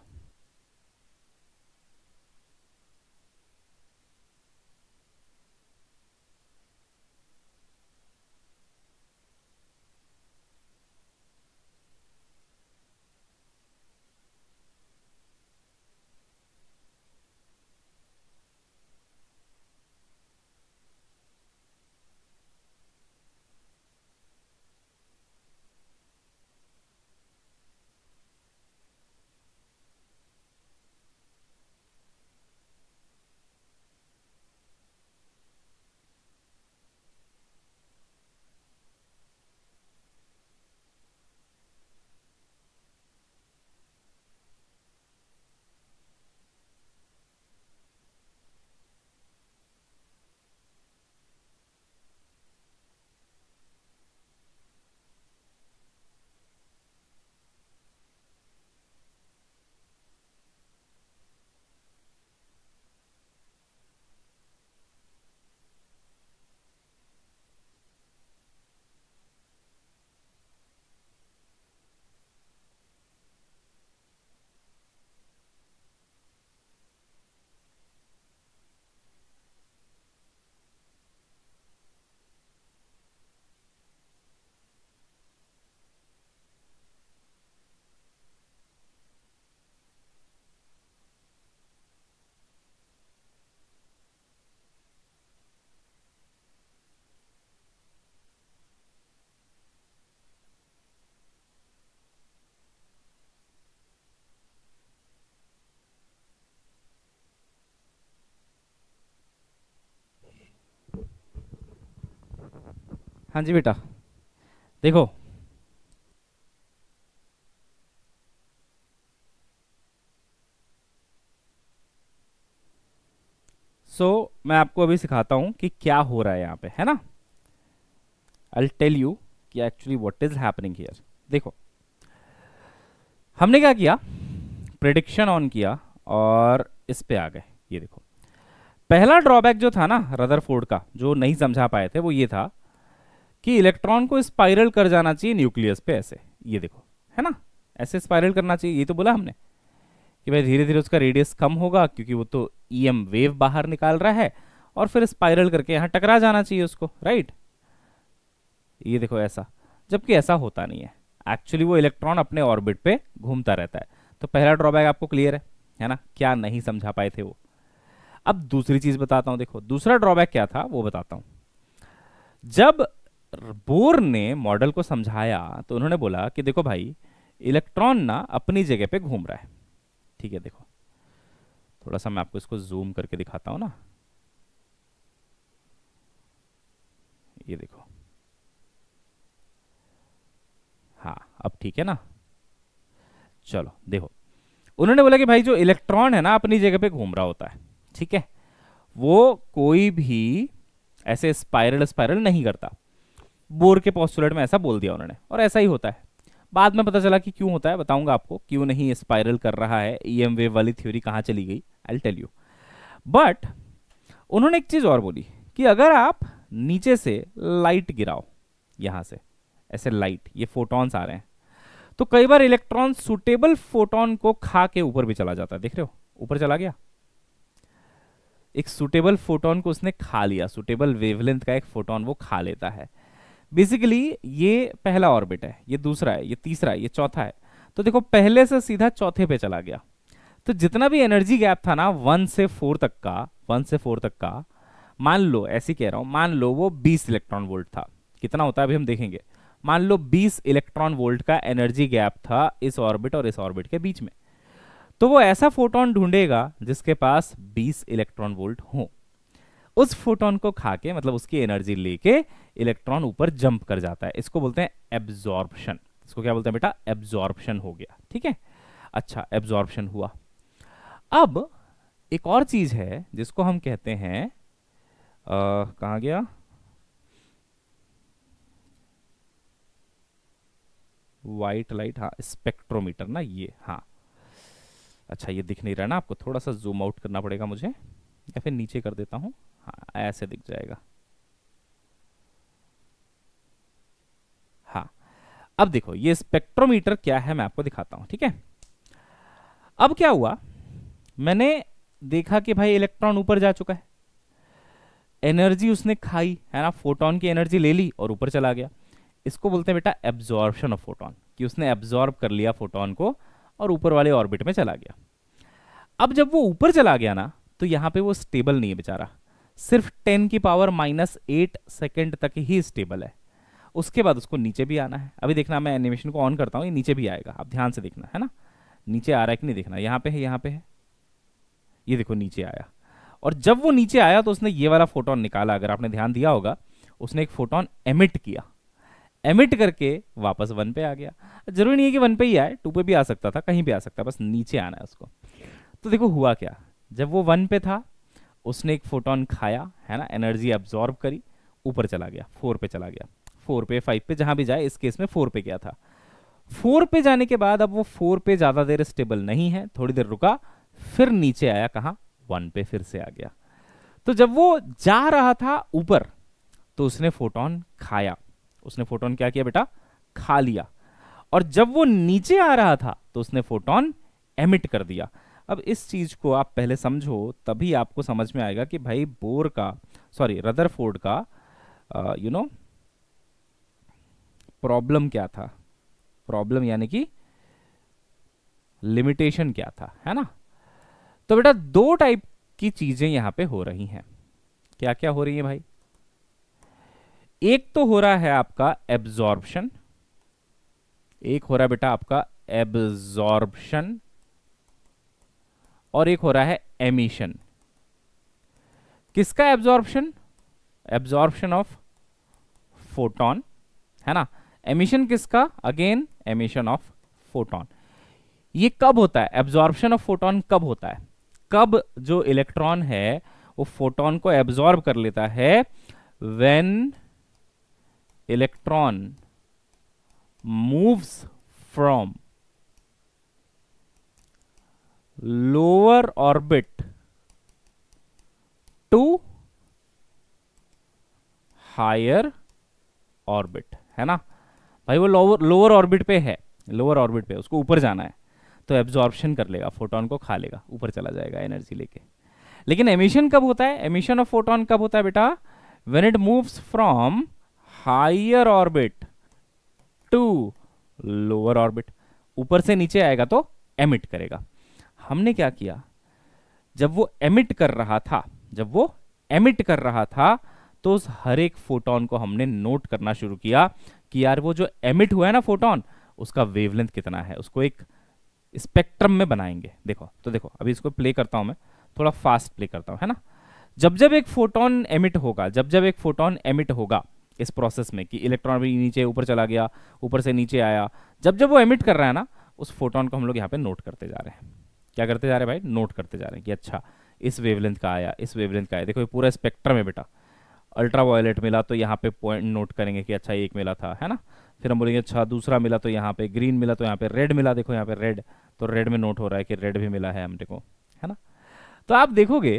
हाँ जी बेटा देखो सो so, मैं आपको अभी सिखाता हूं कि क्या हो रहा है यहां पे है ना आई टेल यू कि actually what is happening here देखो हमने क्या किया प्रिडिक्शन ऑन किया और इस पे आ गए ये देखो पहला ड्रॉबैक जो था ना रदरफोर्ड का जो नहीं समझा पाए थे वो ये था कि इलेक्ट्रॉन को स्पाइरल कर जाना चाहिए न्यूक्लियस पे ऐसे ये देखो है ना ऐसे स्पाइरल करना चाहिए ये तो बोला हमने कि भाई धीरे धीरे उसका रेडियस कम होगा क्योंकि वो तो ई e वेव बाहर निकाल रहा है और फिर स्पाइरल करके यहाँ टकरा जाना चाहिए उसको राइट ये देखो ऐसा जबकि ऐसा होता नहीं है एक्चुअली वो इलेक्ट्रॉन अपने ऑर्बिट पे घूमता रहता है तो पहला ड्रॉबैक आपको क्लियर है है ना क्या नहीं समझा पाए थे वो अब दूसरी चीज बताता हूं देखो दूसरा ड्रॉबैक क्या था वो बताता हूं जब बोर ने मॉडल को समझाया तो उन्होंने बोला कि देखो भाई इलेक्ट्रॉन ना अपनी जगह पे घूम रहा है ठीक है देखो थोड़ा सा मैं आपको इसको जूम करके दिखाता हूं ना ये देखो हाँ अब ठीक है ना चलो देखो उन्होंने बोला कि भाई जो इलेक्ट्रॉन है ना अपनी जगह पे घूम रहा होता है ठीक है वो कोई भी ऐसे स्पाइरल स्पाइरल नहीं करता बोर के पॉस्टुलेट में ऐसा बोल दिया उन्होंने और ऐसा ही होता है बाद में पता चला कि क्यों होता है बताऊंगा आपको क्यों नहीं स्पायरल कर रहा है ई एम वेव वाली थ्योरी कहाँ चली गई आई टेल यू बट उन्होंने एक चीज़ और बोली कि अगर आप नीचे से लाइट गिराओ यहाँ से ऐसे लाइट ये फोटॉन्स आ रहे हैं तो कई बार इलेक्ट्रॉन सुटेबल फोटोन को खा के ऊपर भी चला जाता है देख रहे हो ऊपर चला गया एक सुटेबल फोटोन को उसने खा लिया सुटेबल वेवलेंथ का एक फोटोन वो खा लेता है बेसिकली ये पहला ऑर्बिट है ये दूसरा है ये तीसरा है ये चौथा है तो देखो पहले से सीधा चौथे पे चला गया तो जितना भी एनर्जी गैप था ना वन से फोर तक का वन से फोर तक का मान लो ऐसे कह रहा हूं मान लो वो बीस इलेक्ट्रॉन वोल्ट था कितना होता है अभी हम देखेंगे मान लो 20 इलेक्ट्रॉन वोल्ट का एनर्जी गैप था इस ऑर्बिट और इस ऑर्बिट के बीच में तो वो ऐसा फोटोन ढूंढेगा जिसके पास 20 इलेक्ट्रॉन वोल्ट हो उस फोटोन को खा के मतलब उसकी एनर्जी लेके इलेक्ट्रॉन ऊपर जंप कर जाता है इसको बोलते हैं एब्जॉर्प्शन इसको क्या बोलते हैं बेटा एब्जॉर्प्शन हो गया ठीक है अच्छा एब्जॉर्प्शन हुआ अब एक और चीज है जिसको हम कहते हैं कहा गया वाइट लाइट हाँ स्पेक्ट्रोमीटर ना ये हाँ अच्छा ये दिख नहीं रहा ना आपको थोड़ा सा जूम आउट करना पड़ेगा मुझे या फिर नीचे कर देता हूं हाँ ऐसे दिख जाएगा हाँ अब देखो ये स्पेक्ट्रोमीटर क्या है मैं आपको दिखाता हूं ठीक है अब क्या हुआ मैंने देखा कि भाई इलेक्ट्रॉन ऊपर जा चुका है एनर्जी उसने खाई है ना फोटोन की एनर्जी ले ली और ऊपर चला गया इसको बोलते हैं बेटा एब्जॉर्प्शन ऑफ फोटोन कि उसने एब्जॉर्ब कर लिया फोटोन को और ऊपर वाले ऑर्बिट में चला गया अब जब वो ऊपर चला गया ना तो यहां पे वो स्टेबल नहीं है बेचारा सिर्फ टेन की पावर माइनस एट सेकेंड तक ही स्टेबल है उसके बाद उसको नीचे भी आना है अभी देखना मैं एनिमेशन को ऑन करता हूँ ये नीचे भी आएगा आप ध्यान से देखना है ना नीचे आ रहा है कि नहीं देखना यहाँ पे है यहाँ पे है ये देखो नीचे आया और जब वो नीचे आया तो उसने ये वाला फोटोन निकाला अगर आपने ध्यान दिया होगा उसने एक फोटोन एमिट किया एमिट करके वापस वन पे आ गया जरूरी नहीं है कि वन पे ही आए टू पे भी आ सकता था कहीं भी आ सकता बस नीचे आना है उसको तो देखो हुआ क्या जब वो वन पे था उसने एक फोटोन खाया है ना एनर्जी एब्जॉर्ब करी ऊपर चला गया फोर पे चला गया फोर पे फाइव पे जहां भी जाए इस केस में फोर पे गया था फोर पे जाने के बाद अब वो फोर पे ज़्यादा देर स्टेबल नहीं है थोड़ी देर रुका फिर नीचे आया कहा वन पे फिर से आ गया तो जब वो जा रहा था ऊपर तो उसने फोटोन खाया उसने फोटोन क्या किया बेटा खा लिया और जब वो नीचे आ रहा था तो उसने फोटोन एमिट कर दिया अब इस चीज़ को आप पहले समझो तभी आपको समझ में आएगा कि भाई बोर का सॉरी रदरफोर्ड का यू नो प्रॉब्लम क्या था प्रॉब्लम यानी कि लिमिटेशन क्या था है ना तो बेटा दो टाइप की चीजें यहां पे हो रही हैं क्या क्या हो रही है भाई एक तो हो रहा है आपका एब्जॉर्बशन एक हो रहा है बेटा आपका एब्जॉर्बशन और एक हो रहा है एमिशन किसका एब्जॉर्प्शन एब्जॉर्प्शन ऑफ फोटोन है ना एमिशन किसका अगेन एमिशन ऑफ फोटोन ये कब होता है एब्जॉर्प्शन ऑफ फोटोन कब होता है कब जो इलेक्ट्रॉन है वो फोटोन को एब्जॉर्ब कर लेता है when electron moves from lower orbit to higher orbit है ना भाई वो लोअर लोअर ऑर्बिट पे है लोअर ऑर्बिट पे उसको ऊपर जाना है तो एब्जॉर्प्शन कर लेगा फोटोन को खा लेगा ऊपर चला जाएगा एनर्जी लेके लेकिन एमिशन कब होता है एमिशन ऑफ फोटोन कब होता है बेटा when it moves from higher orbit to lower orbit ऊपर से नीचे आएगा तो एमिट करेगा हमने क्या किया जब वो एमिट कर रहा था जब वो एमिट कर रहा था तो उस हर एक फोटोन को हमने नोट करना शुरू किया कि यार वो जो एमिट हुआ है ना फोटोन उसका वेवलेंथ कितना है उसको एक स्पेक्ट्रम में बनाएंगे देखो तो देखो अभी इसको प्ले करता हूं मैं थोड़ा फास्ट प्ले करता हूं है ना जब जब एक फोटोन एमिट होगा जब जब एक फोटोन एमिट होगा इस प्रोसेस में कि इलेक्ट्रॉन भी नीचे ऊपर चला गया ऊपर से नीचे आया जब जब वो एमिट कर रहा है ना उस फोटोन को हम लोग यहाँ पे नोट करते जा रहे हैं क्या करते जा रहे हैं भाई नोट करते जा रहे हैं कि अच्छा इस वेवलेंथ का आया इस वेवलेंथ का आया देखो ये पूरा स्पेक्ट्रम है बेटा अल्ट्रा वायलेट मिला तो यहाँ पे पॉइंट नोट करेंगे कि अच्छा एक मिला था है ना फिर हम बोलेंगे अच्छा दूसरा मिला तो यहाँ पे ग्रीन मिला तो यहाँ पे रेड मिला देखो यहाँ पे रेड तो रेड में नोट हो रहा है कि रेड भी मिला है हम देखो है ना तो आप देखोगे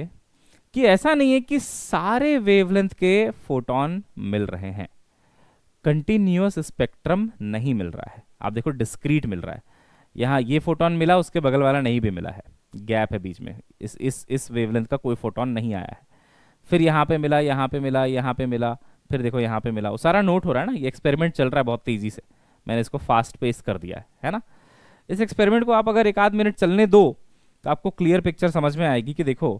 कि ऐसा नहीं है कि सारे वेवलेंथ के फोटोन मिल रहे हैं कंटिन्यूस स्पेक्ट्रम नहीं मिल रहा है आप देखो डिस्क्रीट मिल रहा है यहाँ ये फोटोन मिला उसके बगल वाला नहीं भी मिला है गैप है बीच में इस इस इस वेवलेंथ का कोई फोटोन नहीं आया है फिर यहाँ पे मिला यहाँ पे मिला यहाँ पे मिला फिर देखो यहाँ पे मिला वो सारा नोट हो रहा है ना ये एक्सपेरिमेंट चल रहा है बहुत तेज़ी से मैंने इसको फास्ट पेस कर दिया है है ना इस एक्सपेरिमेंट को आप अगर एक आध मिनट चलने दो तो आपको क्लियर पिक्चर समझ में आएगी कि देखो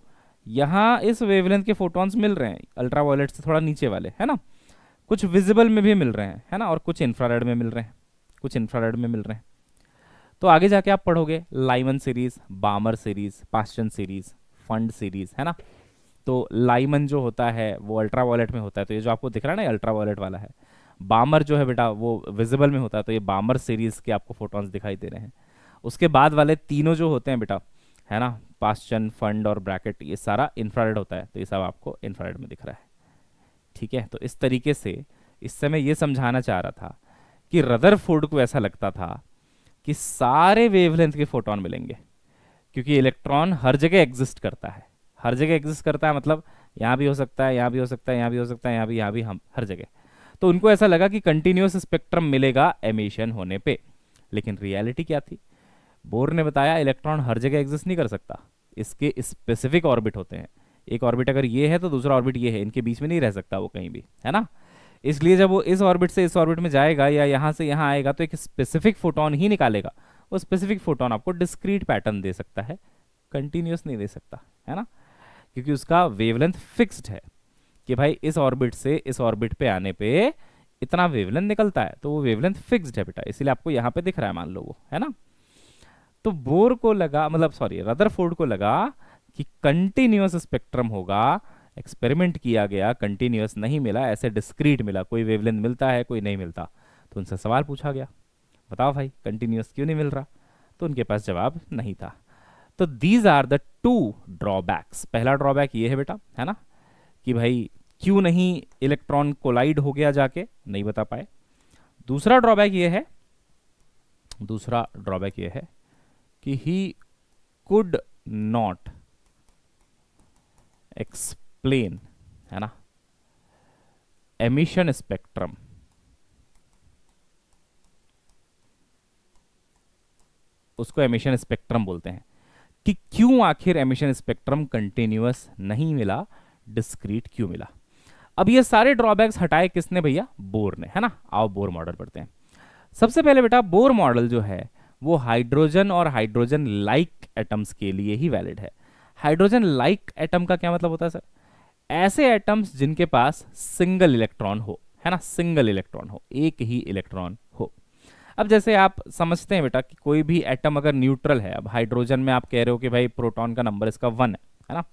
यहाँ इस वेवलेंथ के फोटोन्स मिल रहे हैं अल्ट्रा से थोड़ा नीचे वाले है ना कुछ विजिबल में भी मिल रहे हैं है ना और कुछ इंफ्रारेड में मिल रहे हैं कुछ इंफ्रारेड में मिल रहे हैं तो आगे जाके आप पढ़ोगे Lyman series Balmer series Paschen series Pfund series है ना तो लाइमन जो होता है वो अल्ट्रा वॉलेट में होता है तो ये जो आपको दिख रहा है ना अल्ट्रा वॉलेट वाला है बामर जो है बेटा वो विजिबल में होता है तो ये बामर सीरीज के आपको फोटॉन्स दिखाई दे रहे हैं उसके बाद वाले तीनों जो होते हैं बेटा है ना पास्चन फंड और ब्रैकेट ये सारा इंफ्रारेड होता है तो ये सब आपको इंफ्रारेड में दिख रहा है ठीक है तो इस तरीके से इससे मैं ये समझाना चाह रहा था कि रदर को ऐसा लगता था कि सारे वेवलेंथ के फोटोन मिलेंगे क्योंकि इलेक्ट्रॉन हर जगह एग्जिस्ट करता है हर जगह एग्जिस्ट करता है मतलब यहाँ भी हो सकता है यहाँ भी हो सकता है यहाँ भी हो सकता है यहाँ भी यहाँ भी हम हर जगह तो उनको ऐसा लगा कि कंटिन्यूस स्पेक्ट्रम मिलेगा एमिशन होने पे लेकिन रियलिटी क्या थी बोर ने बताया इलेक्ट्रॉन हर जगह एग्जिस्ट नहीं कर सकता इसके स्पेसिफिक ऑर्बिट होते हैं एक ऑर्बिट अगर ये है तो दूसरा ऑर्बिट ये है इनके बीच में नहीं रह सकता वो कहीं भी है ना इसलिए जब वो इस ऑर्बिट से इस ऑर्बिट में जाएगा या यहाँ से यहाँ आएगा तो एक स्पेसिफिक फोटोन ही निकालेगा वो स्पेसिफिक फोटोन आपको डिस्क्रीट पैटर्न दे सकता है कंटिन्यूस नहीं दे सकता है ना क्योंकि उसका वेवलेंथ फिक्स्ड है कि भाई इस ऑर्बिट से इस ऑर्बिट पे आने पे इतना वेवलेंथ निकलता है तो वो वेवलेंथ फिक्स्ड है बेटा इसलिए आपको यहाँ पे दिख रहा है मान लो वो है ना तो बोर को लगा मतलब सॉरी रदरफोर्ड को लगा कि कंटिन्यूस स्पेक्ट्रम होगा एक्सपेरिमेंट किया गया कंटिन्यूस नहीं मिला ऐसे डिस्क्रीट मिला कोई वेवलेंथ मिलता है कोई नहीं मिलता तो उनसे सवाल पूछा गया बताओ भाई कंटिन्यूस क्यों नहीं मिल रहा तो उनके पास जवाब नहीं था तो these are the two drawbacks पहला ड्रॉबैक ये है बेटा है ना कि भाई क्यों नहीं इलेक्ट्रॉन कोलाइड हो गया जाके नहीं बता पाए दूसरा ड्रॉबैक ये है दूसरा ड्रॉबैक ये है कि he could not explain है ना एमिशन स्पेक्ट्रम उसको एमिशन स्पेक्ट्रम बोलते हैं कि क्यों आखिर एमिशन स्पेक्ट्रम कंटिन्यूस नहीं मिला डिस्क्रीट क्यों मिला अब ये सारे ड्रॉबैक्स हटाए किसने भैया बोर ने है ना आओ बोर मॉडल पढ़ते हैं सबसे पहले बेटा बोर मॉडल जो है वो हाइड्रोजन और हाइड्रोजन लाइक एटम्स के लिए ही वैलिड है हाइड्रोजन लाइक एटम का क्या मतलब होता है सर ऐसे एटम्स जिनके पास सिंगल इलेक्ट्रॉन हो है ना सिंगल इलेक्ट्रॉन हो एक ही इलेक्ट्रॉन हो अब जैसे आप समझते हैं बेटा कि कोई भी एटम अगर न्यूट्रल है अब हाइड्रोजन में आप कह रहे हो कि भाई प्रोटॉन का नंबर इसका वन है है ना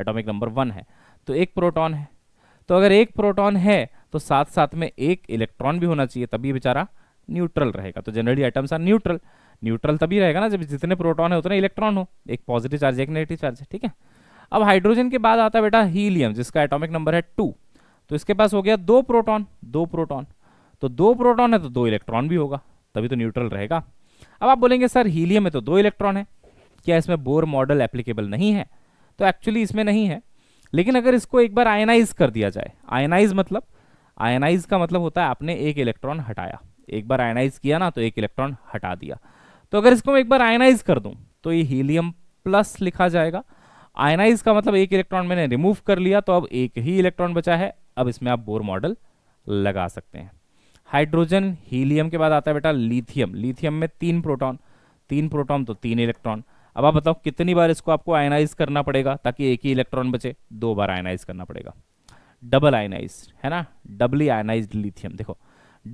एटॉमिक नंबर वन है तो एक प्रोटॉन है तो अगर एक प्रोटॉन है तो साथ साथ में एक इलेक्ट्रॉन भी होना चाहिए तभी बेचारा न्यूट्रल रहेगा तो generally atoms are neutral neutral तभी रहेगा ना जब जितने प्रोटॉन है उतने इलेक्ट्रॉन हो एक पॉजिटिव चार्ज एक नेगेटिव चार्ज ठीक है अब हाइड्रोजन के बाद आता है बेटा हीलियम जिसका एटॉमिक नंबर है टू तो इसके पास हो गया दो प्रोटॉन दो प्रोटॉन तो दो प्रोटॉन है तो दो इलेक्ट्रॉन भी होगा तभी तो न्यूट्रल रहेगा अब आप बोलेंगे सर हीलियम में तो दो इलेक्ट्रॉन है क्या इसमें बोर मॉडल एप्लीकेबल नहीं है तो एक्चुअली इसमें नहीं है लेकिन अगर इसको एक बार आयनाइज कर दिया जाए आयनाइज मतलब आयनाइज का मतलब होता है आपने एक इलेक्ट्रॉन हटाया एक बार आयनाइज किया ना तो एक इलेक्ट्रॉन हटा दिया तो अगर इसको मैं एक बार आयनाइज कर दूं तो ये हीलियम प्लस लिखा जाएगा आयनाइज का मतलब एक इलेक्ट्रॉन मैंने रिमूव कर लिया तो अब एक ही इलेक्ट्रॉन बचा है अब इसमें आप बोर मॉडल लगा सकते हैं हाइड्रोजन हीलियम के बाद आता है बेटा लिथियम लिथियम में तीन प्रोटॉन तीन प्रोटॉन तो तीन इलेक्ट्रॉन अब आप बताओ कितनी बार इसको आपको आयनाइज करना पड़ेगा ताकि एक ही इलेक्ट्रॉन बचे दो बार आयनाइज करना पड़ेगा डबल आयनाइज है ना डबली आयनाइज लिथियम देखो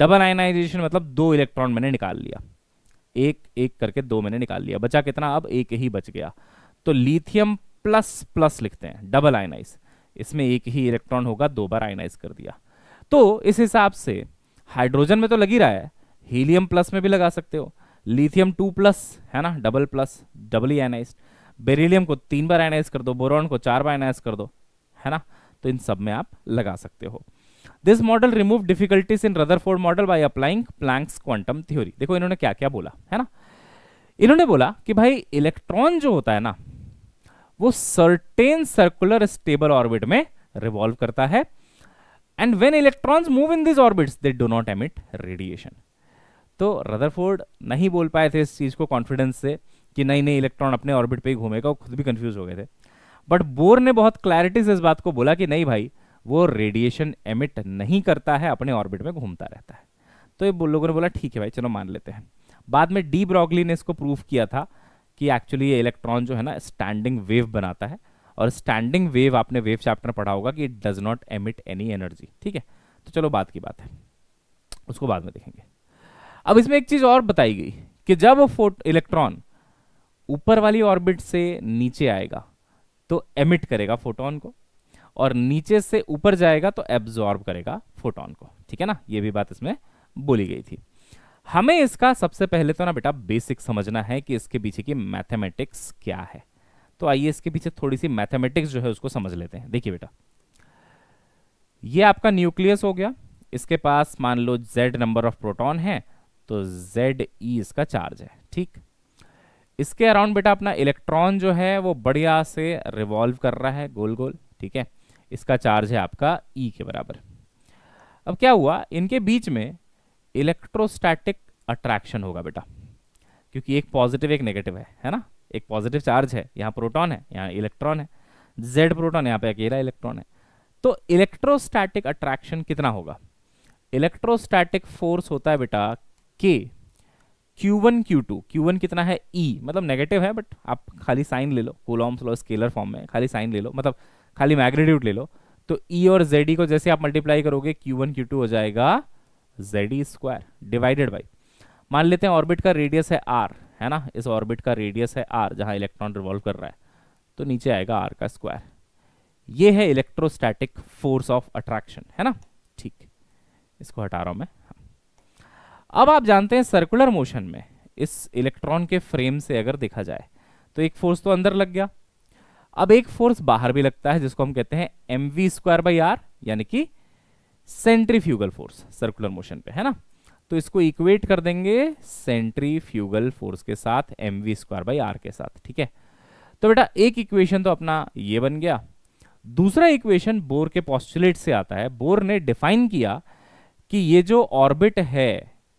डबल आयनाइजेशन मतलब दो इलेक्ट्रॉन मैंने निकाल लिया एक एक करके दो मैंने निकाल लिया बचा कितना अब एक ही बच गया तो लिथियम प्लस प्लस लिखते हैं डबल आयनाइज इसमें एक ही इलेक्ट्रॉन होगा दो बार आयनाइज कर दिया तो इस हिसाब से हाइड्रोजन में तो लगी रहा है हीलियम प्लस में भी लगा सकते हो लिथियम टू प्लस है ना डबल प्लस डबल ही आयनाइज बेरिलियम को तीन बार आयनाइज कर दो बोरॉन को चार बार आयनाइज कर दो है ना तो इन सब में आप लगा सकते हो this model remove difficulties in Rutherford model by applying Planck's quantum theory देखो इन्होंने क्या क्या बोला है ना इन्होंने बोला कि भाई इलेक्ट्रॉन जो होता है ना वो सर्टेन सर्कुलर स्टेबल ऑर्बिट में रिवॉल्व करता है and when electrons move in this orbits they do not emit radiation तो रदरफोर्ड नहीं बोल पाए थे इस चीज़ को कॉन्फिडेंस से कि नहीं नहीं इलेक्ट्रॉन अपने ऑर्बिट पे ही घूमेगा वो खुद भी कंफ्यूज हो गए थे बट बोर ने बहुत क्लैरिटी से इस बात को बोला कि नहीं भाई वो रेडिएशन एमिट नहीं करता है अपने ऑर्बिट में घूमता रहता है तो ये लोगों ने बोला ठीक है भाई चलो मान लेते हैं बाद में डी ब्रॉगली ने इसको प्रूफ किया था कि एक्चुअली ये इलेक्ट्रॉन जो है ना स्टैंडिंग वेव बनाता है और स्टैंडिंग वेव आपने वेव चैप्टर में पढ़ा होगा कि it does not emit any energy ठीक है तो चलो बात की बात है उसको बाद में देखेंगे अब इसमें एक चीज और बताई गई कि जब इलेक्ट्रॉन ऊपर वाली ऑर्बिट से नीचे आएगा तो एमिट करेगा फोटोन को और नीचे से ऊपर जाएगा तो एब्जॉर्ब करेगा फोटोन को ठीक है ना ये भी बात इसमें बोली गई थी हमें इसका सबसे पहले तो ना बेटा बेसिक समझना है कि इसके पीछे की मैथमेटिक्स क्या है तो आइए इसके पीछे थोड़ी सी मैथमेटिक्स जो है उसको समझ लेते हैं देखिए बेटा ये आपका न्यूक्लियस हो गया इसके पास मान लो z नंबर ऑफ प्रोटॉन है तो जेड ई e इसका चार्ज है ठीक इसके अराउंड बेटा अपना इलेक्ट्रॉन जो है वो बढ़िया से रिवॉल्व कर रहा है गोल गोल ठीक है इसका चार्ज है आपका ई e के बराबर अब क्या हुआ इनके बीच में इलेक्ट्रोस्टैटिक अट्रैक्शन होगा बेटा क्योंकि एक पॉजिटिव एक नेगेटिव है है ना एक पॉजिटिव चार्ज है यहाँ प्रोटॉन है यहाँ इलेक्ट्रॉन है जेड प्रोटॉन यहाँ पे अकेला इलेक्ट्रॉन है तो इलेक्ट्रोस्टैटिक अट्रैक्शन कितना होगा इलेक्ट्रोस्टैटिक फोर्स होता है बेटा k q one q two q one कितना है ई e, मतलब नेगेटिव है बट आप खाली साइन ले लो कोलॉम्स लो स्केलर फॉर्म में खाली साइन ले लो मतलब खाली मैग्नीट्यूड ले लो तो ई e और जेड ई e को जैसे आप मल्टीप्लाई करोगे क्यू वन क्यू टू हो जाएगा Z e square divided by मान लेते हैं ऑर्बिट का रेडियस है आर है ना इस ऑर्बिट का रेडियस है आर जहां इलेक्ट्रॉन रिवॉल्व कर रहा है तो नीचे आएगा आर का स्क्वायर ये है इलेक्ट्रोस्टैटिक फोर्स ऑफ अट्रैक्शन है ना ठीक इसको हटा रहा हूं मैं अब आप जानते हैं सर्कुलर मोशन में इस इलेक्ट्रॉन के फ्रेम से अगर देखा जाए तो एक फोर्स तो अंदर लग गया अब एक फोर्स बाहर भी लगता है जिसको हम कहते हैं m v square by r यानी कि सेंट्रीफ्यूगल फोर्स सर्कुलर मोशन पे है ना तो इसको इक्वेट कर देंगे सेंट्रीफ्यूगल फोर्स के साथ m v square by r के साथ ठीक है तो बेटा एक इक्वेशन तो अपना ये बन गया दूसरा इक्वेशन बोर के पॉस्टुलेट से आता है बोर ने डिफाइन किया कि ये जो ऑर्बिट है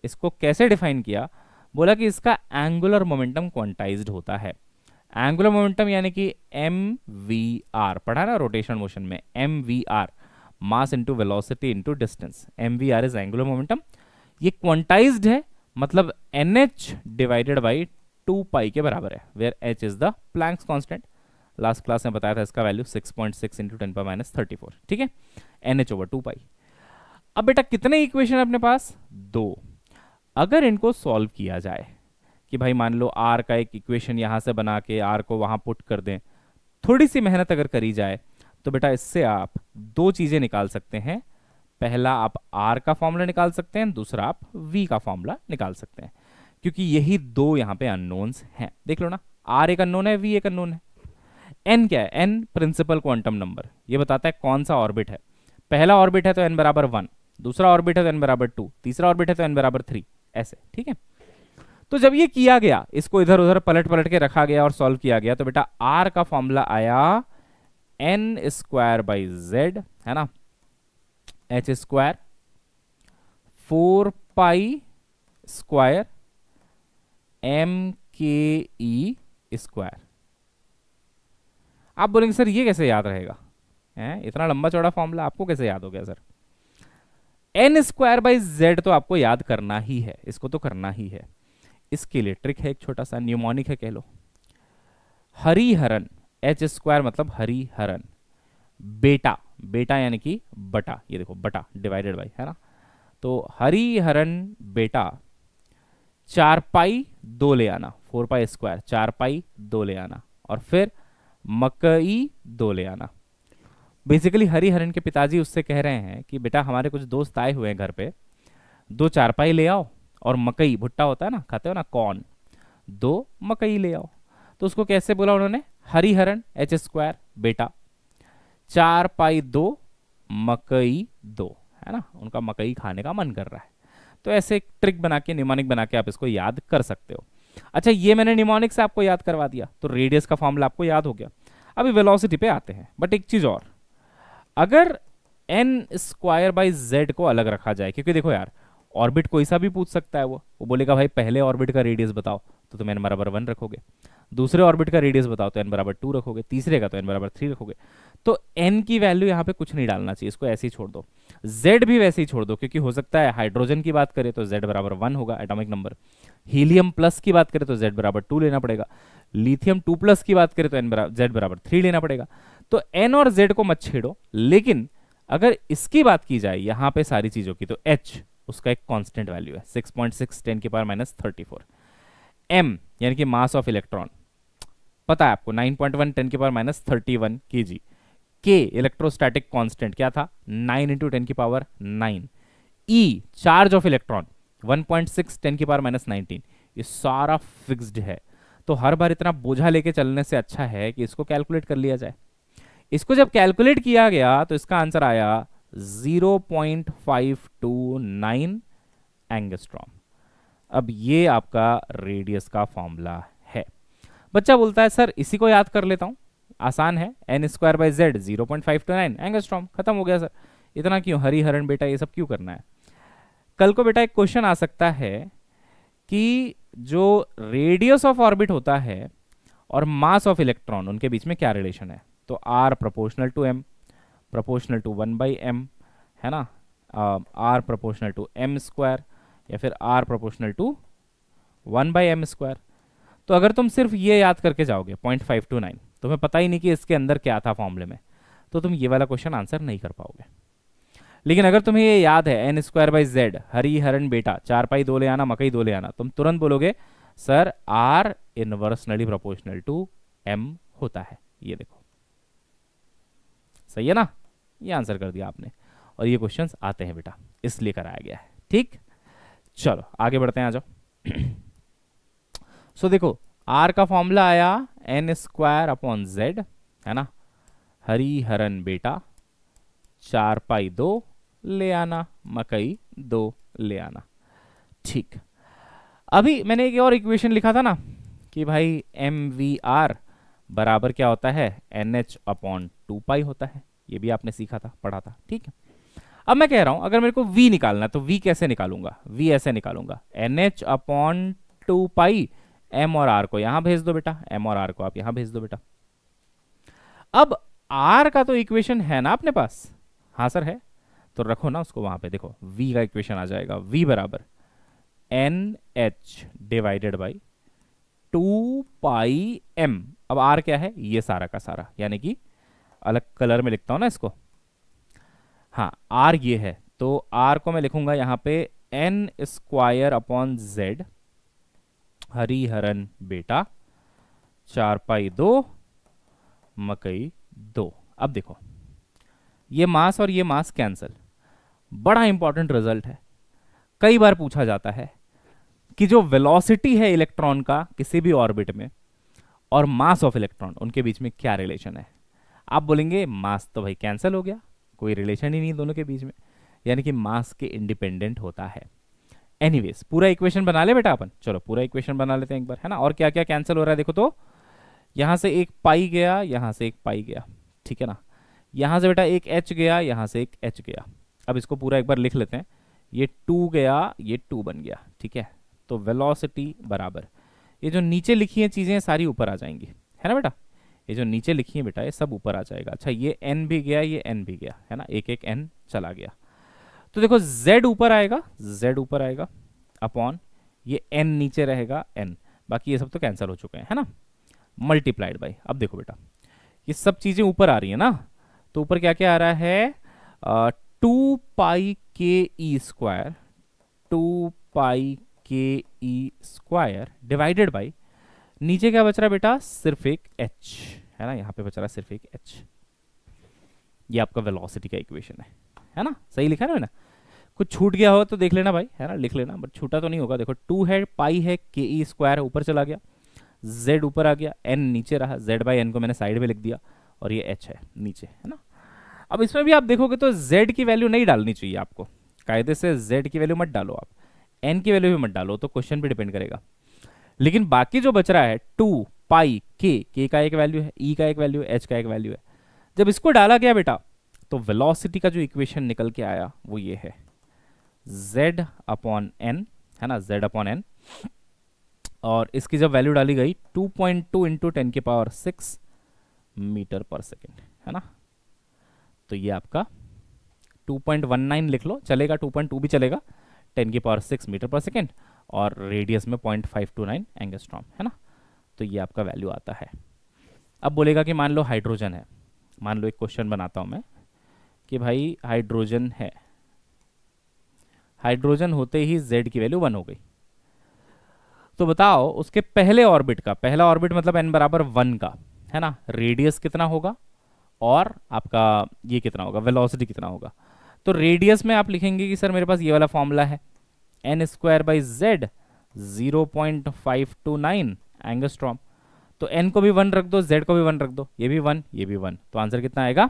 इसको कैसे डिफाइन किया बोला कि इसका एंगुलर मोमेंटम क्वांटाइज होता है एंगुलर मोमेंटम यानी कि एम वी आर पढ़ा ना रोटेशन मोशन में m v r mass into velocity into distance m v r is angular momentum ये क्वांटाइज है मतलब n h divided by two pi के बराबर है where h is the Planck's constant last class में बताया था इसका value 6.6 point six into ten पर माइनस थर्टी फोर ठीक है n h over two pi अब बेटा कितने इक्वेशन है अपने पास दो अगर इनको सॉल्व किया जाए कि भाई मान लो आर का एक इक्वेशन यहाँ से बना के आर को वहाँ पुट कर दें थोड़ी सी मेहनत अगर करी जाए तो बेटा इससे आप दो चीज़ें निकाल सकते हैं पहला आप आर का फॉर्मूला निकाल सकते हैं दूसरा आप वी का फॉर्मूला निकाल सकते हैं क्योंकि यही दो यहां पे अननोन्स हैं देख लो ना आर एक अननोन है वी एक अननोन है एन क्या है एन प्रिंसिपल क्वांटम नंबर ये बताता है कौन सा ऑर्बिट है पहला ऑर्बिट है तो एन बराबर वन दूसरा ऑर्बिट है तो एन बराबर टू तीसरा ऑर्बिट है तो एन बराबर थ्री ऐसे ठीक है तो जब ये किया गया इसको इधर उधर पलट पलट के रखा गया और सॉल्व किया गया तो बेटा आर का फॉर्मूला आया एन स्क्वायर बाई जेड है ना h square four pi square m k e square आप बोलेंगे सर ये कैसे याद रहेगा है? इतना लंबा चौड़ा फॉर्मूला आपको कैसे याद हो गया sir n square by Z तो आपको याद करना ही है इसको तो करना ही है इसके लिए ट्रिक है एक छोटा सा न्यूमोनिक है कह लो हरिहरन एच स्क्वायर मतलब हरी हरन बेटा बेटा यानी कि बटा ये देखो बटा डिवाइडेड बाई है ना तो हरी हरन बेटा चार पाई दो ले आना फोर पाई स्क्वायर चार पाई दो ले आना और फिर मकई दो ले आना बेसिकली हरिहरन के पिताजी उससे कह रहे हैं कि बेटा हमारे कुछ दोस्त आए हुए हैं घर पे दो चारपाई ले आओ और मकई भुट्टा होता है ना खाते हो ना कॉर्न दो मकई ले आओ तो उसको कैसे बोला उन्होंने हरिहरण एच स्क्वायर बेटा चार पाई दो मकई दो है ना उनका मकई खाने का मन कर रहा है तो ऐसे एक ट्रिक बना के निमोनिक बना के आप इसको याद कर सकते हो अच्छा ये मैंने निमोनिक से आपको याद करवा दिया तो रेडियस का फॉर्मूला आपको याद हो गया अभी वेलोसिटी पे आते हैं बट एक चीज और अगर एन स्क्वायर बाई जेड को अलग रखा जाए क्योंकि देखो यार ऑर्बिट कोई सा भी पूछ सकता है वो वो बोलेगा भाई पहले ऑर्बिट का रेडियस बताओ तो तुम एन बराबर वन रखोगे दूसरे ऑर्बिट का रेडियस बताओ तो एन बराबर टू रखोगे तीसरे का तो एन बराबर थ्री रखोगे तो एन की वैल्यू यहाँ पे कुछ नहीं डालना चाहिए इसको ऐसे ही छोड़ दो जेड भी वैसे ही छोड़ दो क्योंकि हो सकता है हाइड्रोजन की बात करें तो जेड बराबर वन होगा एटॉमिक नंबर हीलियम प्लस की बात करें तो जेड बराबर टू लेना पड़ेगा लिथियम टू प्लस की बात करें तो एन बराबर जेड बराबर थ्री लेना पड़ेगा तो एन और जेड को मत छेड़ो लेकिन अगर इसकी बात की जाए यहाँ पे सारी चीजों की तो एच उसका एक कांस्टेंट वैल्यू है 6.6 टेन के power minus thirty four m यानी कि मास ऑफ इलेक्ट्रॉन पता है आपको 9.1 टेन के पावर माइनस थर्टी वन के जी के इलेक्ट्रोस्टैटिक कांस्टेंट क्या था 9 इंटू टेन की power 9 e charge of electron 1.6 ten की पावर माइनस नाइनटीन ये सारा फिक्सड है तो हर बार इतना बोझा लेके चलने से अच्छा है कि इसको कैलकुलेट कर लिया जाए इसको जब कैलकुलेट किया गया तो इसका आंसर आया 0.529 एंगस्ट्रॉम अब ये आपका रेडियस का फॉर्मूला है बच्चा बोलता है सर इसी को याद कर लेता हूं आसान है n square by Z zero point five two nine angstrom खत्म हो गया सर इतना क्यों हरण बेटा ये सब क्यों करना है कल को बेटा एक क्वेश्चन आ सकता है कि जो रेडियस ऑफ ऑर्बिट होता है और मास ऑफ इलेक्ट्रॉन उनके बीच में क्या रिलेशन है तो r proportional to m proportional to one by m है ना r proportional to m square या फिर r proportional to one by m square तो अगर तुम सिर्फ ये याद करके जाओगे पॉइंट फाइव टू नाइन तुम्हें पता ही नहीं कि इसके अंदर क्या था फॉर्मूले में तो तुम ये वाला क्वेश्चन आंसर नहीं कर पाओगे लेकिन अगर तुम्हें ये याद है n square by Z Hariharan बेटा चार पाई दो ले आना मकई दो ले आना तुम तुरंत बोलोगे sir r inversely proportional to m होता है ये देखो सही है ना ये आंसर कर दिया आपने और ये क्वेश्चन आते हैं बेटा इसलिए कराया गया है ठीक चलो आगे बढ़ते हैं आ जाओ सो देखो आर का फॉर्मूला आया एन स्क्वायर अपॉन जेड है ना हरी हरन बेटा चार पाई दो ले आना मकई दो ले आना ठीक अभी मैंने एक और इक्वेशन लिखा था ना कि भाई एम वी आर बराबर क्या होता है n h upon two pi होता है ये भी आपने सीखा था पढ़ा था ठीक है अब मैं कह रहा हूं अगर मेरे को v निकालना है तो v कैसे निकालूंगा v ऐसे निकालूंगा n h upon two pi m और आर को यहां भेज दो बेटा एम और आर को आप यहां भेज दो बेटा अब आर का तो इक्वेशन है ना अपने पास हाँ सर है तो रखो ना उसको वहां पे देखो v का इक्वेशन आ जाएगा v बराबर n h divided by two pi m अब आर क्या है ये सारा का सारा यानी कि अलग कलर में लिखता हूँ ना इसको हाँ आर ये है तो आर को मैं लिखूंगा यहाँ पे n square upon Z Hariharan बेटा चार पाई दो मकई दो अब देखो ये मास और ये मास कैंसल बड़ा इंपॉर्टेंट रिजल्ट है कई बार पूछा जाता है कि जो वेलोसिटी है इलेक्ट्रॉन का किसी भी ऑर्बिट में और मास ऑफ इलेक्ट्रॉन उनके बीच में क्या रिलेशन है आप बोलेंगे मास तो भाई कैंसिल हो गया कोई रिलेशन ही नहीं दोनों के बीच में यानी कि मास के इंडिपेंडेंट होता है एनीवेज पूरा इक्वेशन बना ले बेटा अपन चलो पूरा इक्वेशन बना लेते हैं एक बार है ना और क्या क्या कैंसिल हो रहा है देखो तो यहाँ से एक पाई गया यहाँ से एक पाई गया ठीक है ना यहाँ से बेटा एक एच गया यहाँ से एक एच गया अब इसको पूरा एक बार लिख लेते हैं ये टू गया ये टू बन गया ठीक है तो वेलोसिटी बराबर ये जो नीचे लिखी हैं चीज़ें सारी ऊपर आ जाएंगी है ना बेटा ये जो नीचे लिखी है बेटा ये सब ऊपर आ जाएगा अच्छा ये एन भी गया ये एन भी गया है ना एक एक एन चला गया तो देखो जेड ऊपर आएगा जेड ऊपर आएगा अपॉन ये एन नीचे रहेगा एन बाकी ये सब तो कैंसिल हो चुके हैं है ना मल्टीप्लाइड बाई अब देखो बेटा ये सब चीज़ें ऊपर आ रही है ना तो ऊपर क्या क्या आ रहा है to pi k e square two pi k e square divided by नीचे क्या बच रहा है बेटा सिर्फ एक एच है ना यहाँ पे बच रहा सिर्फ एक एच ये आपका वेलोसिटी का इक्वेशन है है ना सही लिखा है ना मैंने कुछ छूट गया हो तो देख लेना भाई है ना लिख लेना बट छूटा तो नहीं होगा देखो टू है पाई है के ई स्क्वायर है ऊपर चला गया जेड ऊपर आ गया एन नीचे रहा जेड बाई एन को मैंने साइड में लिख दिया और ये एच है नीचे है ना अब इसमें भी आप देखोगे तो जेड की वैल्यू नहीं डालनी चाहिए आपको कायदे से जेड की वैल्यू मत डालो आप एन की वैल्यू भी मत डालो तो क्वेश्चन पर डिपेंड करेगा लेकिन बाकी जो बच रहा है टू पाई के के का एक वैल्यू है ई e का एक वैल्यू है एच का एक वैल्यू है जब इसको डाला गया बेटा तो वेलोसिटी का जो इक्वेशन निकल के आया वो ये है z अपॉन एन है ना z अपॉन एन और इसकी जब वैल्यू डाली गई 2.2 पॉइंट टू इंटू टेन के power six metre per second है ना तो ये आपका 2.19 लिख लो चलेगा 2.2 भी चलेगा 10 के पावर 6 मीटर पर सेकेंड और रेडियस में 0.529 एंगस्ट्रॉम है ना तो ये आपका वैल्यू आता है अब बोलेगा कि मान लो हाइड्रोजन है मान लो एक क्वेश्चन बनाता हूँ मैं कि भाई हाइड्रोजन है हाइड्रोजन होते ही जेड की वैल्यू वन हो गई तो बताओ उसके पहले ऑर्बिट का पहला ऑर्बिट मतलब एन बराबर वन का है ना रेडियस कितना होगा और आपका ये कितना होगा वेलोसिटी कितना होगा तो रेडियस में आप लिखेंगे कि सर मेरे पास ये वाला फॉर्मूला है n square by Z zero point five two nine angstrom तो एन को भी वन रख दो जेड को भी वन रख दो ये भी वन ये भी वन तो आंसर कितना आएगा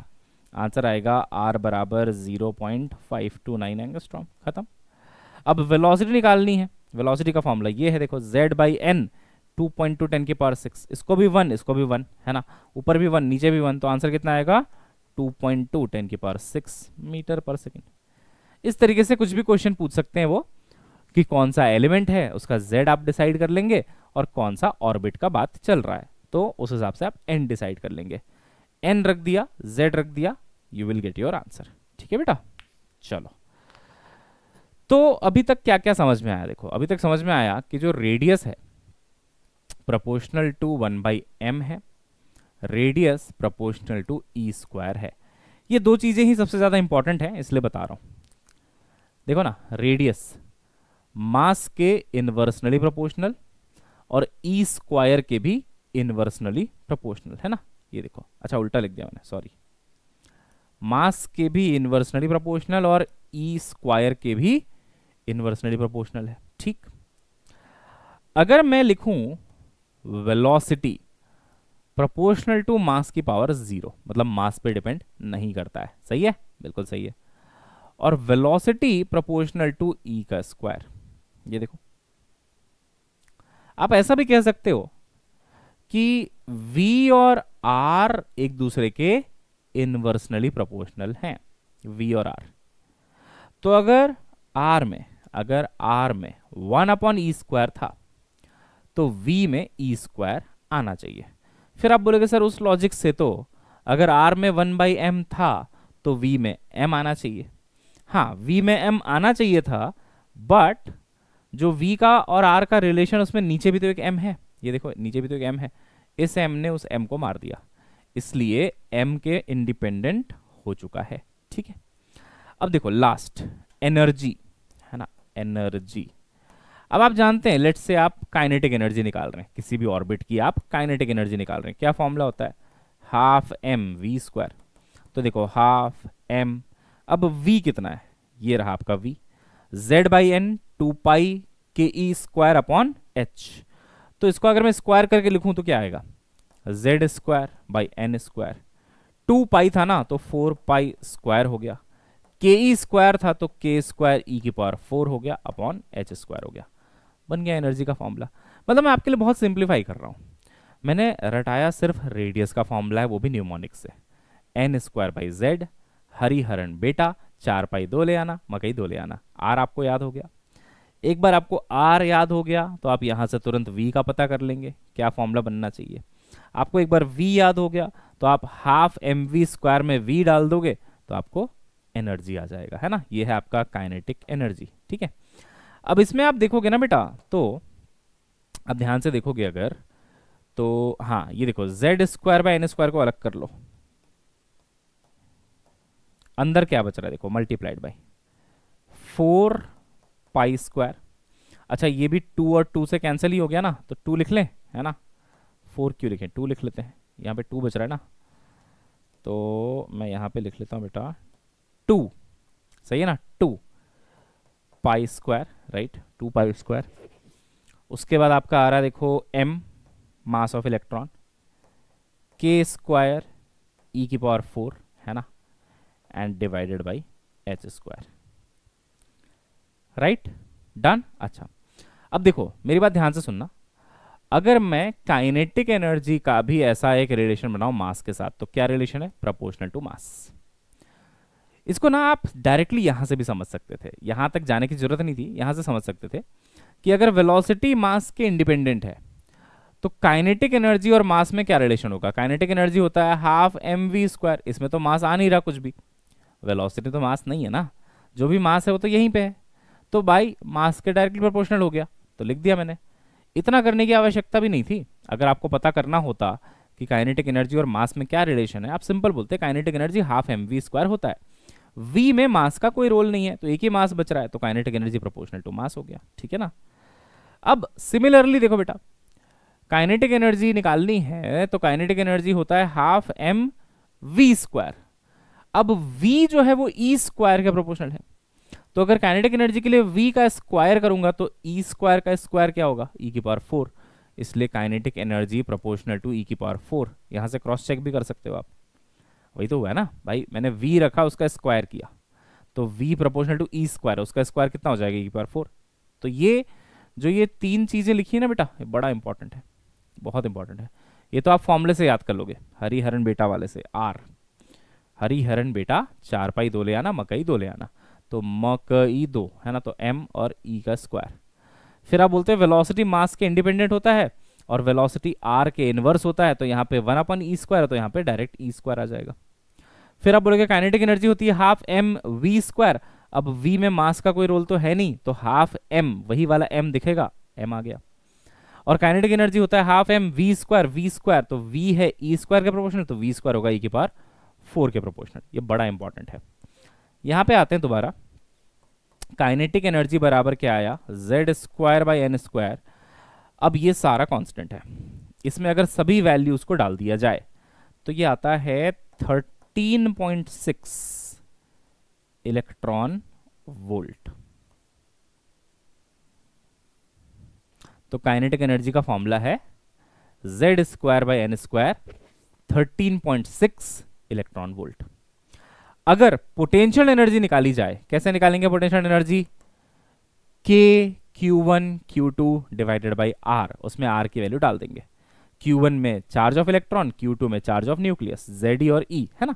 आंसर आएगा आर बराबर zero point five two nine angstrom खत्म अब वेलोसिटी निकालनी है वेलोसिटी का फॉर्मूला ये है देखो Z by n two point two ten की पावर सिक्स इसको भी वन इसको भी वन है ना ऊपर भी वन नीचे भी वन तो आंसर कितना आएगा टू पॉइंट टू टेन की power six metre per second इस तरीके से कुछ भी क्वेश्चन पूछ सकते हैं वो कि कौन सा एलिमेंट है उसका z आप डिसाइड कर लेंगे और कौन सा ऑर्बिट का बात चल रहा है तो उस हिसाब से आप n डिसाइड कर लेंगे n रख दिया z रख दिया you will get your answer ठीक है बेटा चलो तो अभी तक क्या क्या समझ में आया देखो अभी तक समझ में आया कि जो रेडियस है proportional to one by m है radius proportional to e square है ये दो चीज़ें ही सबसे ज़्यादा इंपॉर्टेंट है इसलिए बता रहा हूं देखो ना रेडियस मास के इन्वर्सनली प्रोपोर्शनल और ई e स्क्वायर के भी इन्वर्सनली प्रोपोर्शनल है ना ये देखो अच्छा उल्टा लिख दिया मैंने सॉरी मास के भी इन्वर्सनली प्रोपोर्शनल और ई e स्क्वायर के भी इन्वर्सनली प्रोपोर्शनल है ठीक अगर मैं लिखूं वेलोसिटी प्रोपोर्शनल टू मास की पावर जीरो मतलब मास पे डिपेंड नहीं करता है सही है बिल्कुल सही है और वेलोसिटी प्रोपोर्शनल टू ई का स्क्वायर ये देखो आप ऐसा भी कह सकते हो कि V और R एक दूसरे के इनवर्सनली प्रोपोर्शनल हैं V और R तो अगर R में अगर R में वन अपॉन ई स्क्वायर था तो V में ई e स्क्वायर आना चाहिए फिर आप बोलोगे सर उस लॉजिक से तो अगर R में वन बाई एम था तो V में M आना चाहिए हाँ V में M आना चाहिए था बट जो v का और r का रिलेशन उसमें नीचे भी तो एक m है ये देखो नीचे भी तो एक m है इस m ने उस m को मार दिया इसलिए m के इंडिपेंडेंट हो चुका है ठीक है अब देखो लास्ट एनर्जी है ना एनर्जी अब आप जानते हैं लेट से आप काइनेटिक एनर्जी निकाल रहे हैं किसी भी ऑर्बिट की आप काइनेटिक एनर्जी निकाल रहे हैं क्या फॉर्मूला होता है हाफ एम वी स्क्वायर तो देखो हाफ एम अब वी कितना है ये रहा आपका v Z by n two pi k e square upon H तो इसको अगर मैं स्क्वायर करके लिखूं तो क्या आएगा Z square by n square two pi था ना तो फोर पाई स्क्वायर हो गया के ई स्क्वायर था तो के स्क्वायर ई की पावर फोर हो गया अपॉन एच स्क्वायर हो गया बन गया एनर्जी का फॉर्मूला मतलब मैं आपके लिए बहुत सिंप्लीफाई कर रहा हूँ मैंने रटाया सिर्फ रेडियस का फॉर्मूला है वो भी न्यूमोनिक से n square by Z Hariharan बेटा चार पाई दो ले आना मकई दो ले आना आर आपको याद हो गया एक बार आपको आर याद हो गया तो आप यहाँ से तुरंत वी का पता कर लेंगे क्या फॉर्मूला बनना चाहिए आपको एक बार वी याद हो गया तो आप हाफ एम वी स्क्वायर में वी डाल दोगे तो आपको एनर्जी आ जाएगा है ना ये है आपका काइनेटिक एनर्जी ठीक है अब इसमें आप देखोगे ना बेटा तो अब ध्यान से देखोगे अगर तो हाँ ये देखो Z square by n square को अलग कर लो अंदर क्या बच रहा है देखो multiplied by four pi square अच्छा ये भी टू और टू से कैंसिल ही हो गया ना तो टू लिख लें है ना फोर क्यों लिखें टू लिख लेते हैं यहाँ पे टू बच रहा है ना तो मैं यहाँ पे लिख लेता हूँ बेटा टू सही है ना two pi square right two pi square उसके बाद आपका आ रहा है देखो m mass of electron k square e की पावर फोर है ना and divided by h square right done अच्छा अब देखो मेरी बात ध्यान से सुनना अगर मैं काइनेटिक एनर्जी का भी ऐसा एक रिलेशन बनाऊ मास के साथ तो क्या रिलेशन है प्रपोर्शनल टू मास इसको ना आप डायरेक्टली यहां से भी समझ सकते थे यहां तक जाने की जरूरत नहीं थी यहां से समझ सकते थे कि अगर वेलोसिटी मास के इंडिपेंडेंट है तो काइनेटिक एनर्जी और मास में क्या रिलेशन होगा काइनेटिक एनर्जी होता है हाफ एम वी स्क्वायर इसमें तो मास आ नहीं रहा कुछ भी वेलोसिटी तो मास नहीं है ना जो भी मास है वो तो यहीं पे है तो बाई मास के डायरेक्टली प्रोपोर्शनल हो गया तो लिख दिया मैंने इतना करने की आवश्यकता भी नहीं थी अगर आपको पता करना होता कि काइनेटिक एनर्जी और मास में क्या रिलेशन है आप सिंपल बोलते हैं kinetic energy half m v square होता है वी में मास का कोई रोल नहीं है तो एक ही मास बच रहा है तो kinetic energy proportional to mass हो गया ठीक है ना अब सिमिलरली देखो बेटा काइनेटिक एनर्जी निकालनी है तो काइनेटिक एनर्जी होता है हाफ एम वी स्क्वायर अब v जो है वो ई e स्क्वायर के प्रोपोर्शनल है तो अगर काइनेटिक एनर्जी के लिए वी का स्क्वायर करूंगा तो ई e स्क्वायर का स्क्वायर क्या होगा ई e की पावर फोर इसलिए kinetic energy proportional to e की पावर फोर यहाँ से क्रॉस चेक भी कर सकते हो आप वही तो हुआ है ना भाई मैंने वी रखा उसका स्क्वायर किया तो v proportional to e square उसका स्क्वायर कितना हो जाएगा ई e की पावर फोर तो ये जो ये तीन चीज़ें लिखी है ना बेटा ये बड़ा इंपॉर्टेंट है बहुत इंपॉर्टेंट है ये तो आप फॉर्मूले से याद कर लोगे हरिहरन बेटा वाले से आर हरिहरन बेटा चार पाई दो ले आना मकई दो ले आना तो म क ई दो है ना तो एम और ई e का स्क्वायर फिर आप बोलते हैं वेलोसिटी मास के इंडिपेंडेंट होता है और वेलोसिटी आर के इनवर्स होता है तो यहाँ पे वन अपन ई स्क्वायर तो यहाँ पे डायरेक्ट ई स्क्वायर आ जाएगा फिर आप बोलोगे काइनेटिक एनर्जी होती है हाफ एम वी स्क्वायर अब वी में मास का कोई रोल तो है नहीं तो हाफ एम वही वाला एम दिखेगा एम आ गया और काइनेटिक एनर्जी होता है half m v square v square तो वी है ई e स्क्वायर के प्रोपोर्शनल तो वी स्क्वायर होगा ई e के पार फोर के प्रोपोर्शनल ये बड़ा इंपॉर्टेंट है यहाँ पे आते हैं दोबारा काइनेटिक एनर्जी बराबर क्या आया Z square by n square अब ये सारा कांस्टेंट है इसमें अगर सभी वैल्यूज को डाल दिया जाए तो ये आता है 13.6 इलेक्ट्रॉन वोल्ट तो काइनेटिक एनर्जी का फॉर्मूला है Z square by n square thirteen point six electron volt अगर पोटेंशियल एनर्जी निकाली जाए कैसे निकालेंगे potential energy k q one q two divided by r उसमें आर की वैल्यू डाल देंगे क्यू वन में charge of electron q two में चार्ज ऑफ न्यूक्लियस जेड और ई e, है ना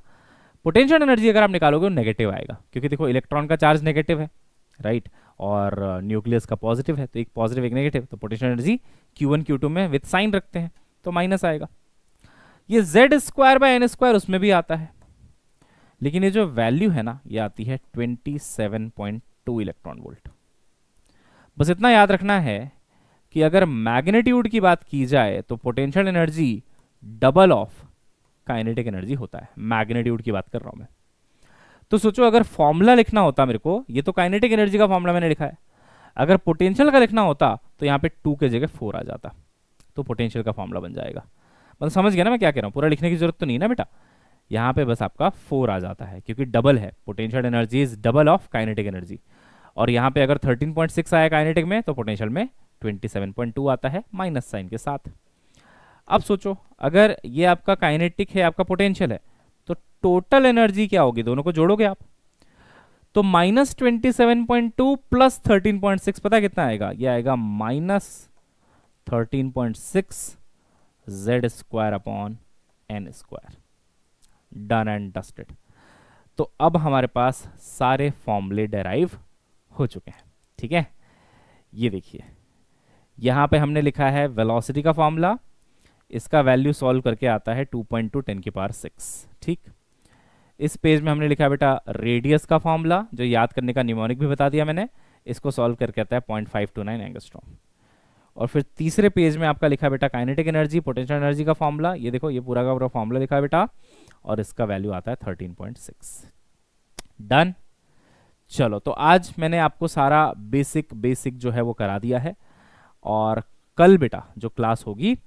पोटेंशियल एनर्जी अगर आप निकालोगे नेगेटिव आएगा क्योंकि देखो इलेक्ट्रॉन का चार्ज नेगेटिव है राइट right? और न्यूक्लियस uh, का पॉजिटिव है तो एक पॉजिटिव एक नेगेटिव तो potential energy q one q two में विथ साइन रखते हैं तो माइनस आएगा ये Z square by n square उसमें भी आता है लेकिन ये जो वैल्यू है ना ये आती है 27.2 इलेक्ट्रॉन वोल्ट बस इतना याद रखना है कि अगर मैग्नेट्यूड की बात की जाए तो potential energy double of kinetic energy होता है मैग्नेट्यूड की बात कर रहा हूं मैं तो सोचो अगर फॉर्मूला लिखना होता मेरे को ये तो काइनेटिक एनर्जी का फॉर्मूला मैंने लिखा है अगर पोटेंशियल का लिखना होता तो यहां पे टू के जगह फोर आ जाता तो पोटेंशियल का फॉर्मूला बन जाएगा मतलब समझ गया ना मैं क्या कह रहा हूँ पूरा लिखने की जरूरत तो नहीं ना बेटा यहाँ पे बस आपका फोर आ जाता है क्योंकि डबल है potential energy is double of kinetic energy और यहाँ पे अगर 13.6 आया काइनेटिक में तो पोटेंशियल में 27.2 आता है माइनस साइन के साथ अब सोचो अगर ये आपका काइनेटिक है आपका पोटेंशियल है तो टोटल एनर्जी क्या होगी दोनों को जोड़ोगे आप तो minus twenty seven point two plus thirteen point six पता कितना आएगा यह आएगा minus thirteen point six Z square upon n square done and dusted तो अब हमारे पास सारे फॉर्मूले डेराइव हो चुके हैं ठीक है ये देखिए यहां पे हमने लिखा है वेलोसिटी का फॉर्मूला इसका वैल्यू सॉल्व करके आता है 2.2 पॉइंट टू टेन की पार सिक्स ठीक इस पेज में हमने लिखा है बेटा रेडियस का फॉर्मूला जो याद करने का निमोनिक भी बता दिया मैंने इसको सॉल्व करके आता है point five two nine angstrom और फिर तीसरे पेज में आपका लिखा बेटा काइनेटिक एनर्जी पोटेंशियल एनर्जी का फॉर्मूला ये देखो ये पूरा का पूरा फॉर्मूला लिखा बेटा और इसका वैल्यू आता है थर्टीन पॉइंट सिक्स डन चलो तो आज मैंने आपको सारा बेसिक बेसिक जो है वो करा दिया है और कल बेटा जो क्लास होगी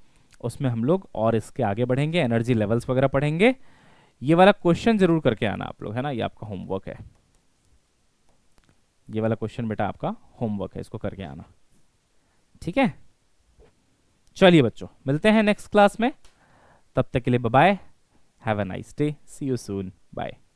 उसमें हम लोग और इसके आगे बढ़ेंगे एनर्जी लेवल्स वगैरह पढ़ेंगे ये वाला क्वेश्चन जरूर करके आना आप लोग है ना ये आपका होमवर्क है ये वाला क्वेश्चन बेटा आपका होमवर्क है इसको करके आना ठीक है चलिए बच्चों मिलते हैं नेक्स्ट क्लास में तब तक के लिए bye have a nice day see you soon bye